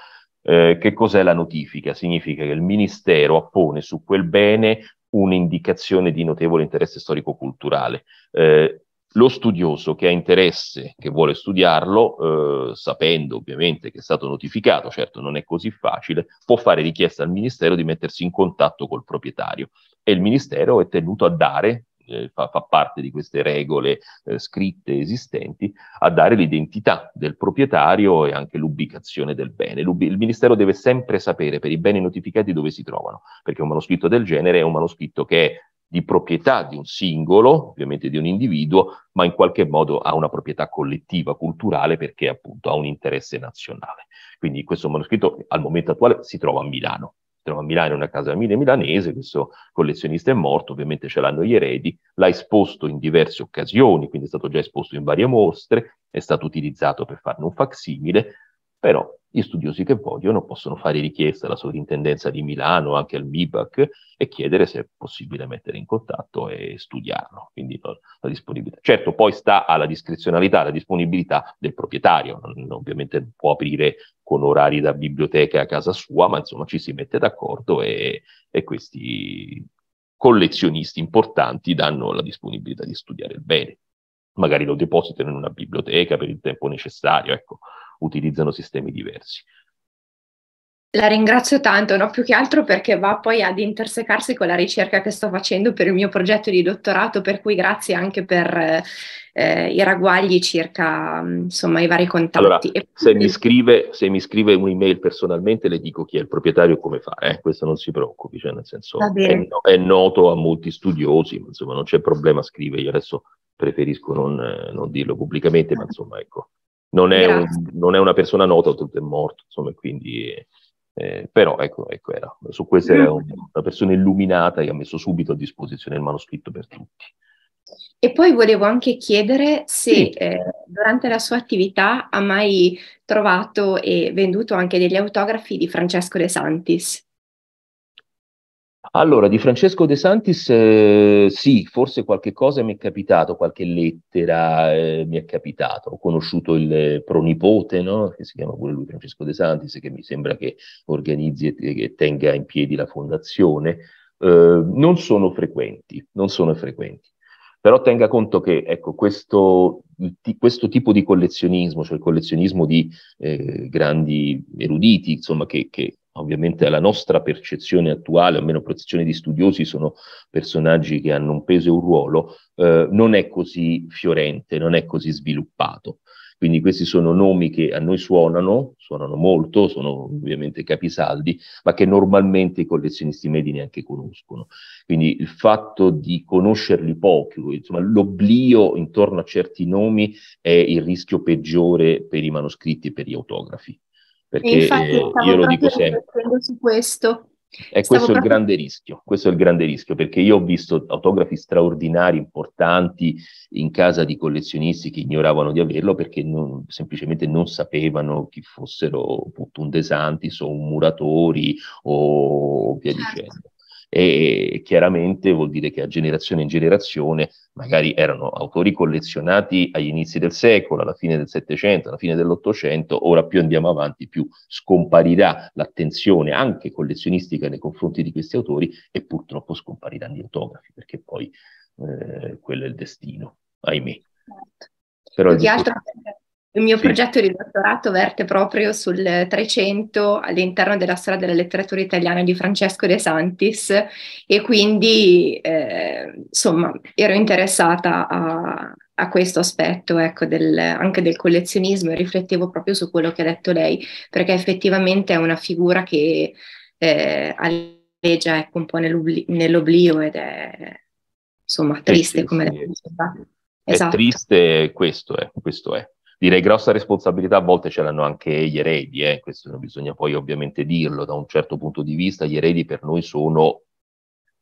Eh, che cos'è la notifica? Significa che il Ministero appone su quel bene un'indicazione di notevole interesse storico-culturale. Eh, lo studioso che ha interesse, che vuole studiarlo, eh, sapendo ovviamente che è stato notificato, certo non è così facile, può fare richiesta al Ministero di mettersi in contatto col proprietario e il Ministero è tenuto a dare eh, fa, fa, parte di queste regole eh, scritte esistenti, a dare l'identità del proprietario e anche l'ubicazione del bene. L'ub- il Ministero deve sempre sapere per i beni notificati dove si trovano, perché un manoscritto del genere è un manoscritto che è di proprietà di un singolo, ovviamente di un individuo, ma in qualche modo ha una proprietà collettiva, culturale, perché appunto ha un interesse nazionale. Quindi questo manoscritto al momento attuale si trova a Milano, trova a Milano una casa milanese, questo collezionista è morto, ovviamente ce l'hanno gli eredi, l'ha esposto in diverse occasioni, quindi è stato già esposto in varie mostre, è stato utilizzato per farne un facsimile, però gli studiosi che vogliono possono fare richiesta alla sovrintendenza di Milano, anche al MIBAC, e chiedere se è possibile mettere in contatto e studiarlo. Quindi no, la disponibilità. Certo, poi sta alla discrezionalità, alla disponibilità del proprietario. Non, ovviamente può aprire con orari da biblioteca a casa sua, ma insomma ci si mette d'accordo e, e questi collezionisti importanti danno la disponibilità di studiare il bene. Magari lo depositano in una biblioteca per il tempo necessario, ecco utilizzano sistemi diversi. La ringrazio tanto, no? più che altro perché va poi ad intersecarsi con la ricerca che sto facendo per il mio progetto di dottorato, per cui grazie anche per eh, i ragguagli circa mm, insomma, i vari contatti. Allora, e... se, mi scrive, se, mi scrive, un'email personalmente le dico chi è il proprietario e come fa, eh? questo non si preoccupi, cioè nel senso è, no, è, noto a molti studiosi, insomma non c'è problema, scrive, io adesso preferisco non, eh, non dirlo pubblicamente, ma insomma ecco non è, un, non è, una persona nota, tutto è morto, insomma, quindi... Eh, però ecco, ecco era. su questo era mm. un, una persona illuminata che ha messo subito a disposizione il manoscritto per tutti. E poi volevo anche chiedere se sì. eh, durante la sua attività ha mai trovato e venduto anche degli autografi di Francesco De Santis. Allora, di Francesco De Santis, eh, sì, forse qualche cosa mi è capitato, qualche lettera eh, mi è capitato. Ho conosciuto il eh, pronipote, no? che si chiama pure lui Francesco De Santis, che mi sembra che organizzi e che tenga in piedi la fondazione. Eh, non sono frequenti, non sono frequenti. Però tenga conto che ecco, questo, questo, tipo di collezionismo, cioè il collezionismo di eh, grandi eruditi, insomma, che, che ovviamente alla nostra percezione attuale, almeno percezione di studiosi, sono personaggi che hanno un peso e un ruolo, eh, non è così fiorente, non è così sviluppato. Quindi questi sono nomi che a noi suonano, suonano molto, sono ovviamente capisaldi, ma che normalmente i collezionisti medi neanche conoscono. Quindi il fatto di conoscerli poco, insomma l'oblio intorno a certi nomi è il rischio peggiore per i manoscritti e per gli autografi. Perché infatti, eh, io lo dico sempre. Su questo. E questo proprio... è il grande rischio, questo è il grande rischio, perché io ho visto autografi straordinari, importanti, in casa di collezionisti che ignoravano di averlo perché non, semplicemente non sapevano chi fossero appunto un Desantis o un Muratori o via certo. dicendo e chiaramente vuol dire che a generazione in generazione magari erano autori collezionati agli inizi del secolo, alla fine del Settecento, alla fine dell'Ottocento, ora più andiamo avanti più scomparirà l'attenzione anche collezionistica nei confronti di questi autori e purtroppo scompariranno gli autografi perché poi eh, quello è il destino, ahimè. Certo. Però il discorso... altro il mio sì. progetto di dottorato verte proprio sul Trecento all'interno della storia della letteratura italiana di Francesco De Santis e quindi eh, insomma ero interessata a, a questo aspetto ecco, del, anche del collezionismo e riflettevo proprio su quello che ha detto lei perché effettivamente è una figura che eh, alleggia ecco, un po' nell'oblio ed è insomma eh triste sì, come sì, eh detto. Esatto. È triste questo è, eh, questo è direi grossa responsabilità a volte ce l'hanno anche gli eredi, eh? questo non bisogna poi ovviamente dirlo, da un certo punto di vista gli eredi per noi sono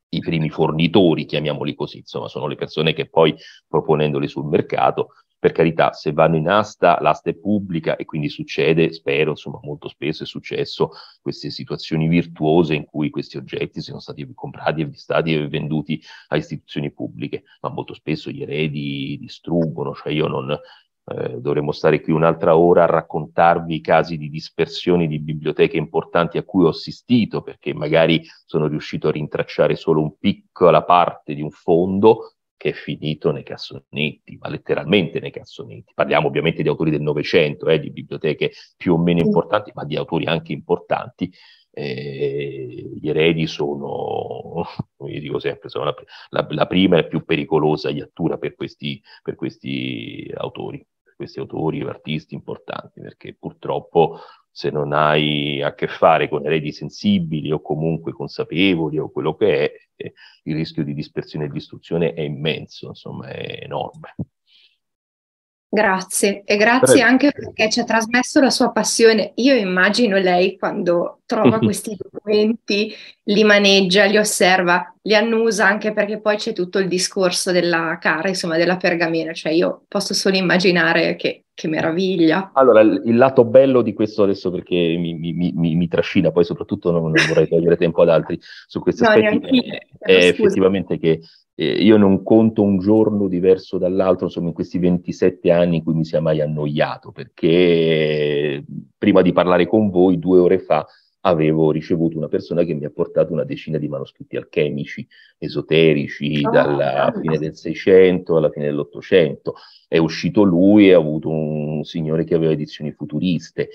i primi fornitori, chiamiamoli così, insomma sono le persone che poi proponendoli sul mercato, per carità, se vanno in asta, l'asta è pubblica e quindi succede, spero, insomma molto spesso è successo queste situazioni virtuose in cui questi oggetti sono stati comprati e avvistati e venduti a istituzioni pubbliche, ma molto spesso gli eredi distruggono, cioè io non, eh, dovremmo stare qui un'altra ora a raccontarvi i casi di dispersioni di biblioteche importanti a cui ho assistito, perché magari sono riuscito a rintracciare solo una piccola parte di un fondo che è finito nei cassonetti, ma letteralmente nei cassonetti. Parliamo ovviamente di autori del Novecento, eh, di biblioteche più o meno importanti, ma di autori anche importanti. Eh, gli eredi sono, come io dico sempre, sono la, la, la prima e più pericolosa iattura per questi, per questi autori questi autori, artisti importanti, perché purtroppo se non hai a che fare con eredi sensibili o comunque consapevoli o quello che è, eh, il rischio di dispersione e distruzione è immenso, insomma è enorme. Grazie e grazie Prego. anche perché ci ha trasmesso la sua passione. Io immagino lei quando trova questi documenti, li maneggia, li osserva, li annusa anche perché poi c'è tutto il discorso della cara, insomma della pergamena, cioè io posso solo immaginare che che meraviglia. Allora, il lato bello di questo adesso perché mi, mi, mi, mi trascina, poi soprattutto non, non, vorrei togliere tempo ad altri su questo no, aspetti, è, è eh, effettivamente che eh, io non conto un giorno diverso dall'altro, insomma, in questi 27 anni in cui mi sia mai annoiato, perché prima di parlare con voi due ore fa avevo ricevuto una persona che mi ha portato una decina di manoscritti alchemici, esoterici, oh, dalla fine del Seicento alla fine dell'Ottocento. È uscito lui e ha avuto un signore che aveva edizioni futuriste.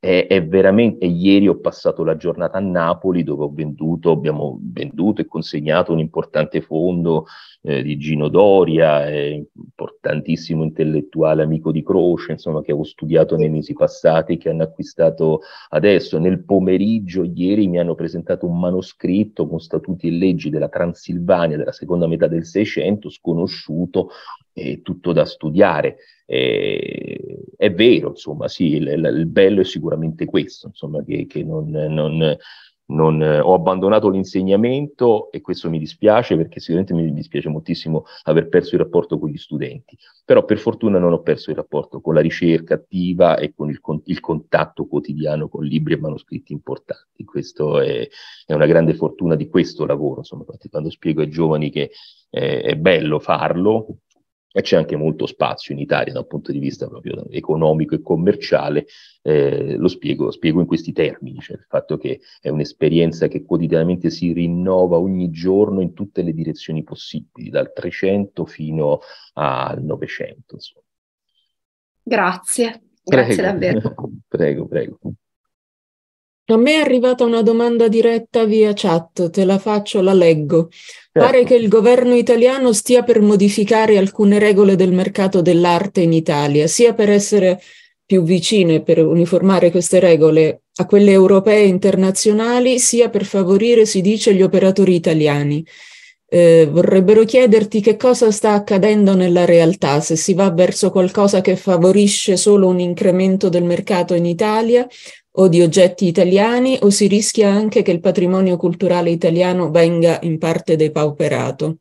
È, è veramente, ieri ho passato la giornata a Napoli dove ho venduto, abbiamo venduto e consegnato un importante fondo eh, di Gino Doria, eh, importantissimo intellettuale, amico di Croce, insomma, che avevo studiato nei mesi passati, che hanno acquistato adesso. Nel pomeriggio, ieri, mi hanno presentato un manoscritto con statuti e leggi della Transilvania della seconda metà del Seicento, sconosciuto, eh, tutto da studiare. Eh, è vero, insomma, sì, il, il, bello è sicuramente questo, insomma, che, che non, non, non, eh, ho abbandonato l'insegnamento e questo mi dispiace perché sicuramente mi dispiace moltissimo aver perso il rapporto con gli studenti, però per fortuna non ho perso il rapporto con la ricerca attiva e con il, con, il contatto quotidiano con libri e manoscritti importanti. Questa è, è, una grande fortuna di questo lavoro, insomma, quando spiego ai giovani che eh, è bello farlo, e c'è anche molto spazio in Italia da un punto di vista proprio economico e commerciale, eh, lo spiego, spiego, in questi termini, cioè il fatto che è un'esperienza che quotidianamente si rinnova ogni giorno in tutte le direzioni possibili, dal 300 fino al 900. Insomma. Grazie, prego, grazie davvero. Prego, prego. A me è arrivata una domanda diretta via chat, te la faccio, la leggo. Pare certo. che il governo italiano stia per modificare alcune regole del mercato dell'arte in Italia, sia per essere più vicine, per uniformare queste regole a quelle europee e internazionali, sia per favorire, si dice, gli operatori italiani. Eh, vorrebbero chiederti che cosa sta accadendo nella realtà, se si va verso qualcosa che favorisce solo un incremento del mercato in Italia o di oggetti italiani o si rischia anche che il patrimonio culturale italiano venga in parte depauperato.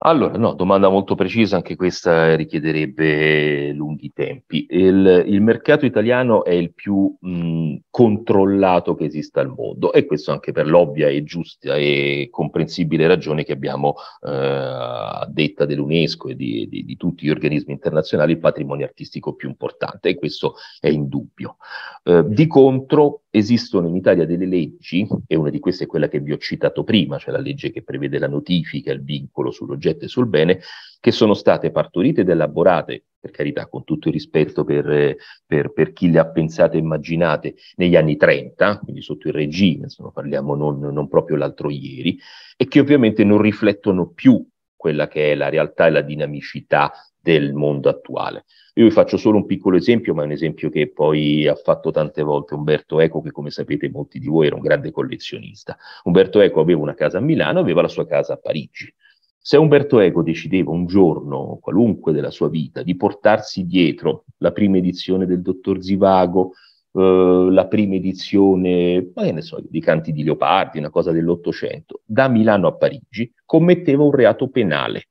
Allora, no, domanda molto precisa, anche questa richiederebbe lunghi tempi. Il, il mercato italiano è il più mh, controllato che esista al mondo e questo anche per l'ovvia e giusta e comprensibile ragione che abbiamo eh, a detta dell'UNESCO e di, di, di, tutti gli organismi internazionali il patrimonio artistico più importante e questo è indubbio. Eh, di contro esistono in Italia delle leggi, e una di queste è quella che vi ho citato prima, cioè la legge che prevede la notifica, il vincolo sull'oggetto e sul bene, che sono state partorite ed elaborate, per carità, con tutto il rispetto per, per, per chi le ha pensate e immaginate, negli anni 30, quindi sotto il regime, insomma, parliamo non, non proprio l'altro ieri, e che ovviamente non riflettono più quella che è la realtà e la dinamicità del mondo attuale. Io vi faccio solo un piccolo esempio, ma è un esempio che poi ha fatto tante volte Umberto Eco, che come sapete molti di voi era un grande collezionista. Umberto Eco aveva una casa a Milano, aveva la sua casa a Parigi. Se Umberto Eco decideva un giorno, qualunque della sua vita, di portarsi dietro la prima edizione del Dottor Zivago, eh, la prima edizione, ne so, di Canti di Leopardi, una cosa dell'Ottocento, da Milano a Parigi, commetteva un reato penale,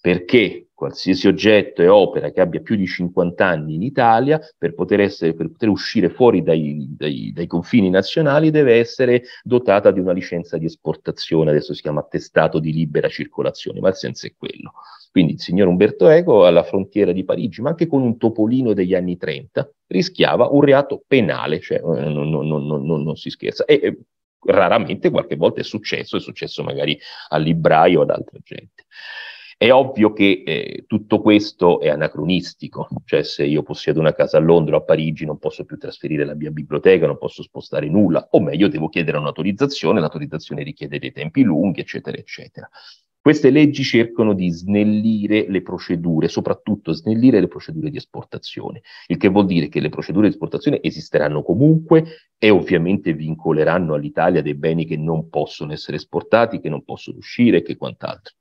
perché qualsiasi oggetto e opera che abbia più di 50 anni in Italia, per poter, essere, per poter uscire fuori dai, dai, dai, confini nazionali, deve essere dotata di una licenza di esportazione, adesso si chiama attestato di libera circolazione, ma il senso è quello. Quindi il signor Umberto Eco alla frontiera di Parigi, ma anche con un topolino degli anni 30, rischiava un reato penale, cioè non, eh, non, non, non si scherza. E, e, eh, raramente, qualche volta è successo, è successo magari al libraio o ad altra gente. È ovvio che eh, tutto questo è anacronistico, cioè se io possiedo una casa a Londra o a Parigi non posso più trasferire la mia biblioteca, non posso spostare nulla, o meglio devo chiedere un'autorizzazione, l'autorizzazione richiede dei tempi lunghi, eccetera, eccetera. Queste leggi cercano di snellire le procedure, soprattutto snellire le procedure di esportazione, il che vuol dire che le procedure di esportazione esisteranno comunque e ovviamente vincoleranno all'Italia dei beni che non possono essere esportati, che non possono uscire e quant'altro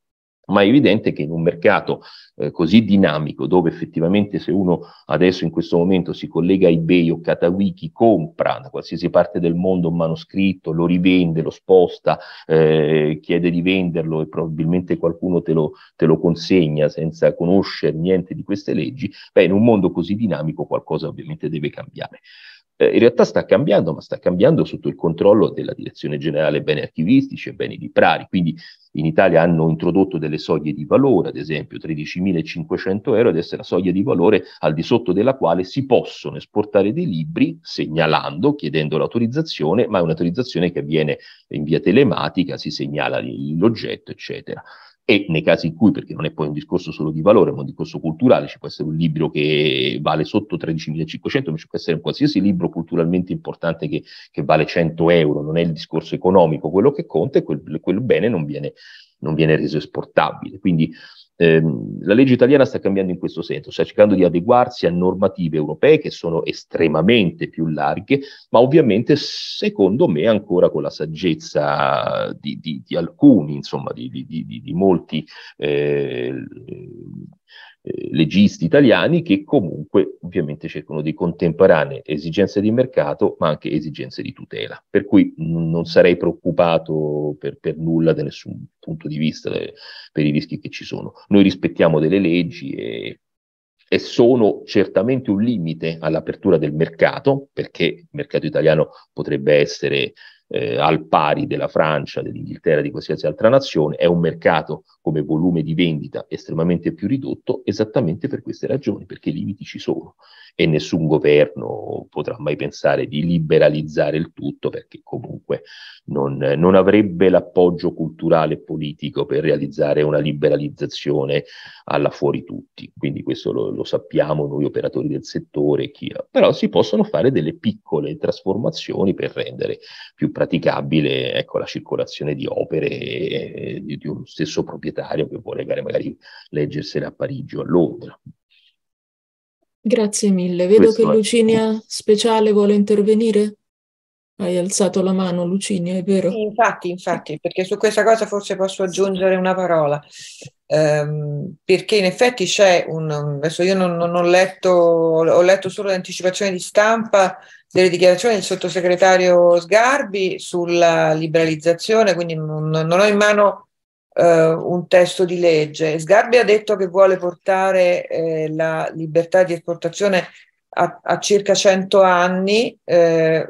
ma è evidente che in un mercato eh, così dinamico, dove effettivamente se uno adesso in questo momento si collega a eBay o Katawiki, compra da qualsiasi parte del mondo un manoscritto, lo rivende, lo sposta, eh, chiede di venderlo e probabilmente qualcuno te lo, te lo, consegna senza conoscere niente di queste leggi, beh in un mondo così dinamico qualcosa ovviamente deve cambiare. Eh, in realtà sta cambiando, ma sta cambiando sotto il controllo della Direzione Generale Beni Archivistici e Beni di Prari, quindi in Italia hanno introdotto delle soglie di valore, ad esempio 13.500 euro, adesso è la soglia di valore al di sotto della quale si possono esportare dei libri segnalando, chiedendo l'autorizzazione, ma è un'autorizzazione che avviene in via telematica, si segnala l'oggetto, eccetera e nei casi in cui, perché non è poi un discorso solo di valore, ma un discorso culturale, ci può essere un libro che vale sotto 13.500, ma ci può essere un qualsiasi libro culturalmente importante che, che vale 100 euro, non è il discorso economico quello che conta e quel, quel bene non viene, non viene reso esportabile. Quindi Ehm, la legge italiana sta cambiando in questo senso, sta cercando di adeguarsi a normative europee che sono estremamente più larghe, ma ovviamente secondo me ancora con la saggezza di, di, di alcuni, insomma di, di molti eh, eh, legisti italiani che comunque ovviamente cercano di contemporanee esigenze di mercato ma anche esigenze di tutela. Per cui mh, non sarei preoccupato per, per, nulla da nessun punto di vista de, eh, per i rischi che ci sono. Noi rispettiamo delle leggi e, e sono certamente un limite all'apertura del mercato perché il mercato italiano potrebbe essere eh, al pari della Francia, dell'Inghilterra, di qualsiasi altra nazione, è un mercato come volume di vendita estremamente più ridotto esattamente per queste ragioni, perché i limiti ci sono e nessun governo potrà mai pensare di liberalizzare il tutto perché comunque non, non avrebbe l'appoggio culturale e politico per realizzare una liberalizzazione alla fuori tutti. Quindi questo lo, lo sappiamo noi operatori del settore, chi, però si possono fare delle piccole trasformazioni per rendere più praticabile ecco, la circolazione di opere eh, di, di uno stesso proprietario segretario che può legare magari leggersene a Parigi o a Londra. Grazie mille. Vedo Questo che è... Lucinia Speciale vuole intervenire. Hai alzato la mano, Lucinia, è vero? Sì, infatti, infatti, perché su questa cosa forse posso aggiungere una parola. Um, perché in effetti c'è un adesso io non, non, ho letto ho letto solo l'anticipazione di stampa delle dichiarazioni del sottosegretario Sgarbi sulla liberalizzazione quindi non, non ho in mano eh, un testo di legge. Sgarbi ha detto che vuole portare eh, la libertà di esportazione a, a circa 100 anni eh,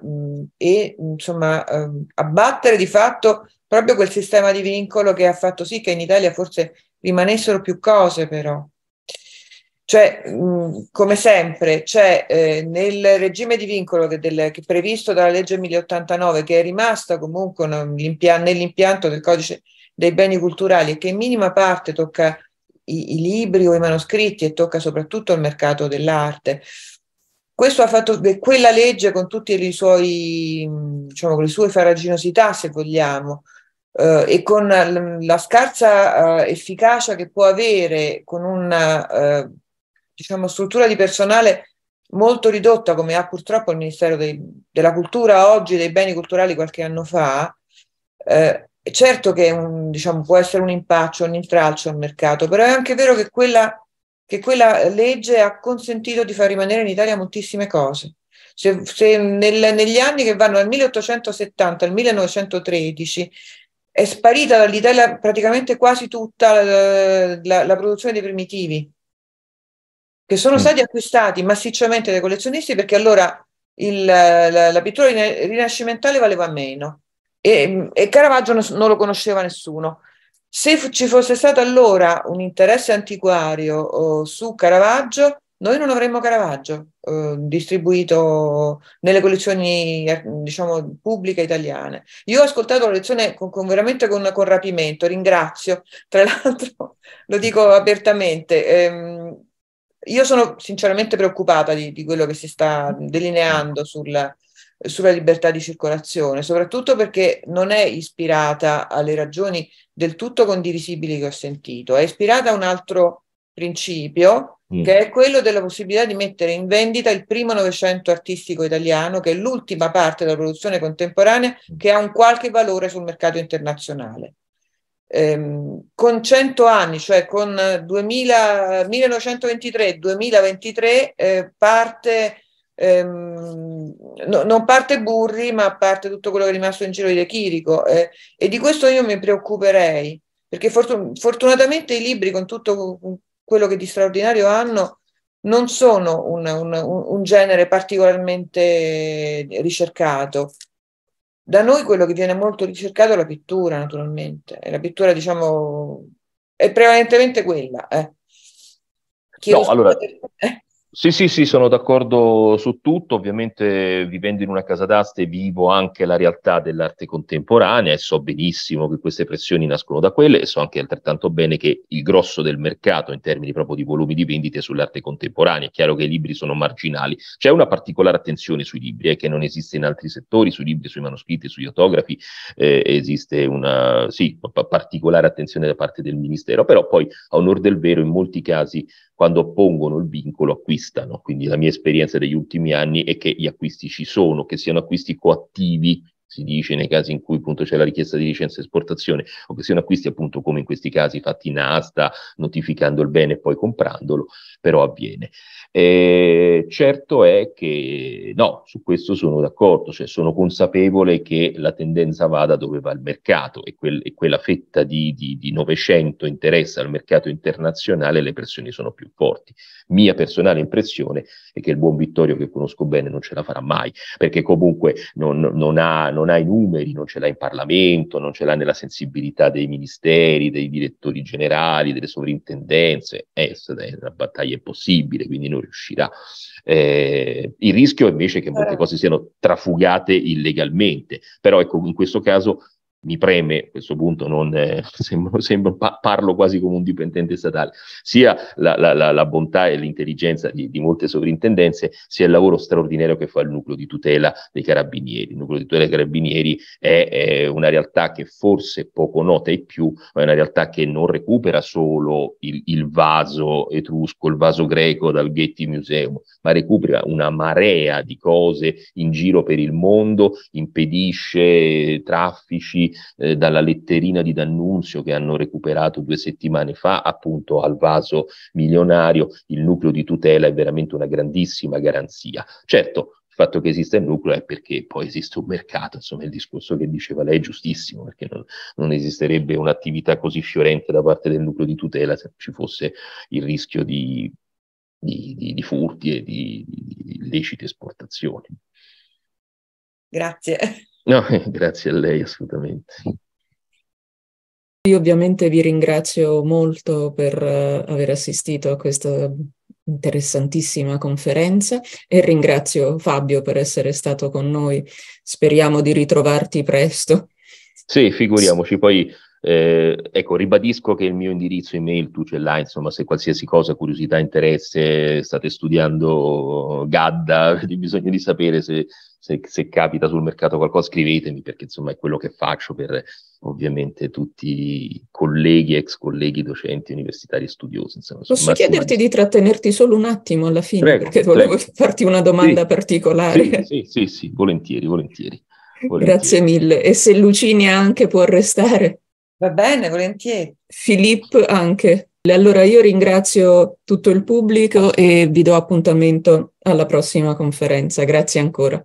e insomma ehm, abbattere di fatto proprio quel sistema di vincolo che ha fatto sì che in Italia forse rimanessero più cose però. Cioè, come sempre, c'è eh, nel regime di vincolo che, del, che previsto dalla legge 1089, che è rimasto comunque nell'impianto del codice dei beni culturali e che in minima parte tocca i, i libri o i manoscritti e tocca soprattutto il mercato dell'arte. Questo ha fatto che quella legge, con tutte diciamo, le sue faraginosità, se vogliamo, eh, e con la scarsa eh, efficacia che può avere con una eh, diciamo, struttura di personale molto ridotta, come ha purtroppo il Ministero dei, della Cultura oggi, dei beni culturali qualche anno fa, eh, certo che un, diciamo, può essere un impaccio, un intralcio al mercato, però è anche vero che quella, che quella legge ha consentito di far rimanere in Italia moltissime cose. Se, se nel, negli anni che vanno dal 1870 al 1913 è sparita dall'Italia praticamente quasi tutta la, eh, la, la produzione dei primitivi, che sono mm. stati acquistati massicciamente dai collezionisti perché allora il, la, la pittura rinascimentale valeva meno e, e Caravaggio non lo conosceva nessuno. Se f- ci fosse stato allora un interesse antiquario eh, su Caravaggio, noi non avremmo Caravaggio eh, distribuito nelle collezioni eh, diciamo, pubbliche italiane. Io ho ascoltato la lezione con, con, veramente con, con, rapimento, ringrazio, tra l'altro lo dico apertamente. Ehm, io sono sinceramente preoccupata di, di, quello che si sta delineando sul, sulla libertà di circolazione, soprattutto perché non è ispirata alle ragioni del tutto condivisibili che ho sentito, è ispirata a un altro principio mm. che è quello della possibilità di mettere in vendita il primo Novecento artistico italiano, che è l'ultima parte della produzione contemporanea mm. che ha un qualche valore sul mercato internazionale. Ehm, con 100 anni, cioè con 1923-2023, eh, parte ehm, no, non parte Burri, ma parte tutto quello che è rimasto in giro di De Chirico eh, e di questo io mi preoccuperei, perché fortun- fortunatamente i libri con tutto quello che di straordinario hanno non sono un, un, un genere particolarmente ricercato. Da noi quello che viene molto ricercato è la pittura, naturalmente. E la pittura, diciamo, è prevalentemente quella. Eh. no, allora, eh. Sì, sì, sì, sono d'accordo su tutto. Ovviamente vivendo in una casa d'aste vivo anche la realtà dell'arte contemporanea e so benissimo che queste pressioni nascono da quelle e so anche altrettanto bene che il grosso del mercato in termini proprio di volumi di vendite è sull'arte contemporanea. È chiaro che i libri sono marginali. C'è una particolare attenzione sui libri eh, che non esiste in altri settori, sui libri, sui manoscritti, sugli autografi. Eh, esiste una sì, particolare attenzione da parte del Ministero, però poi a onore del vero in molti casi quando oppongono il vincolo acquistano. Quindi la mia esperienza degli ultimi anni è che gli acquisti ci sono, che siano acquisti coattivi, si dice nei casi in cui appunto c'è la richiesta di licenza esportazione, o che siano acquisti appunto come in questi casi fatti in asta, notificando il bene e poi comprandolo, però avviene. Eh, certo è che no, su questo sono d'accordo, cioè sono consapevole che la tendenza vada dove va il mercato e, quel, e quella fetta di, di, di 900 interessa al mercato internazionale le pressioni sono più forti. Mia personale impressione è che il buon Vittorio che conosco bene non ce la farà mai, perché comunque non, non, ha, non ha, i numeri, non ce l'ha in Parlamento, non ce l'ha nella sensibilità dei ministeri, dei direttori generali, delle sovrintendenze, eh, è, una battaglia impossibile, quindi non riuscirà. Eh, il rischio invece è che molte certo. cose siano trafugate illegalmente, però ecco, in questo caso mi preme, a questo punto non, eh, sembro, sembro, parlo quasi come un dipendente statale, sia la, la, la, la bontà e l'intelligenza di, di, molte sovrintendenze, sia il lavoro straordinario che fa il nucleo di tutela dei carabinieri. Il nucleo di tutela dei carabinieri è, è una realtà che forse poco nota e più, ma è una realtà che non recupera solo il, il vaso etrusco, il vaso greco dal Getty Museum, ma recupera una marea di cose in giro per il mondo, impedisce traffici, eh, dalla letterina di D'Annunzio che hanno recuperato due settimane fa, appunto al vaso milionario, il nucleo di tutela è veramente una grandissima garanzia. Certo, il fatto che esista il nucleo è perché poi esiste un mercato, insomma il discorso che diceva lei è giustissimo, perché non, non esisterebbe un'attività così fiorente da parte del nucleo di tutela se ci fosse il rischio di, di, di, di furti e di illecite esportazioni. Grazie. No, grazie a lei assolutamente. Io ovviamente vi ringrazio molto per eh, aver assistito a questa interessantissima conferenza e ringrazio Fabio per essere stato con noi. Speriamo di ritrovarti presto. Sì, figuriamoci, poi eh, ecco, ribadisco che il mio indirizzo email tu ce l'hai, insomma, se qualsiasi cosa, curiosità, interesse, state studiando Gadda, avete bisogno di sapere se, se, se, capita sul mercato qualcosa, scrivetemi perché insomma è quello che faccio per ovviamente tutti i colleghi, ex colleghi, docenti, universitari, studiosi. Insomma, Posso chiederti di trattenerti solo un attimo alla fine prego, perché volevo prego. farti una domanda sì, particolare. Sì, sì, sì, sì, volentieri, volentieri. Volentieri. Grazie mille. E se Lucinia anche può restare? Va bene, volentieri. Filippo anche. Allora io ringrazio tutto il pubblico e vi do appuntamento alla prossima conferenza. Grazie ancora.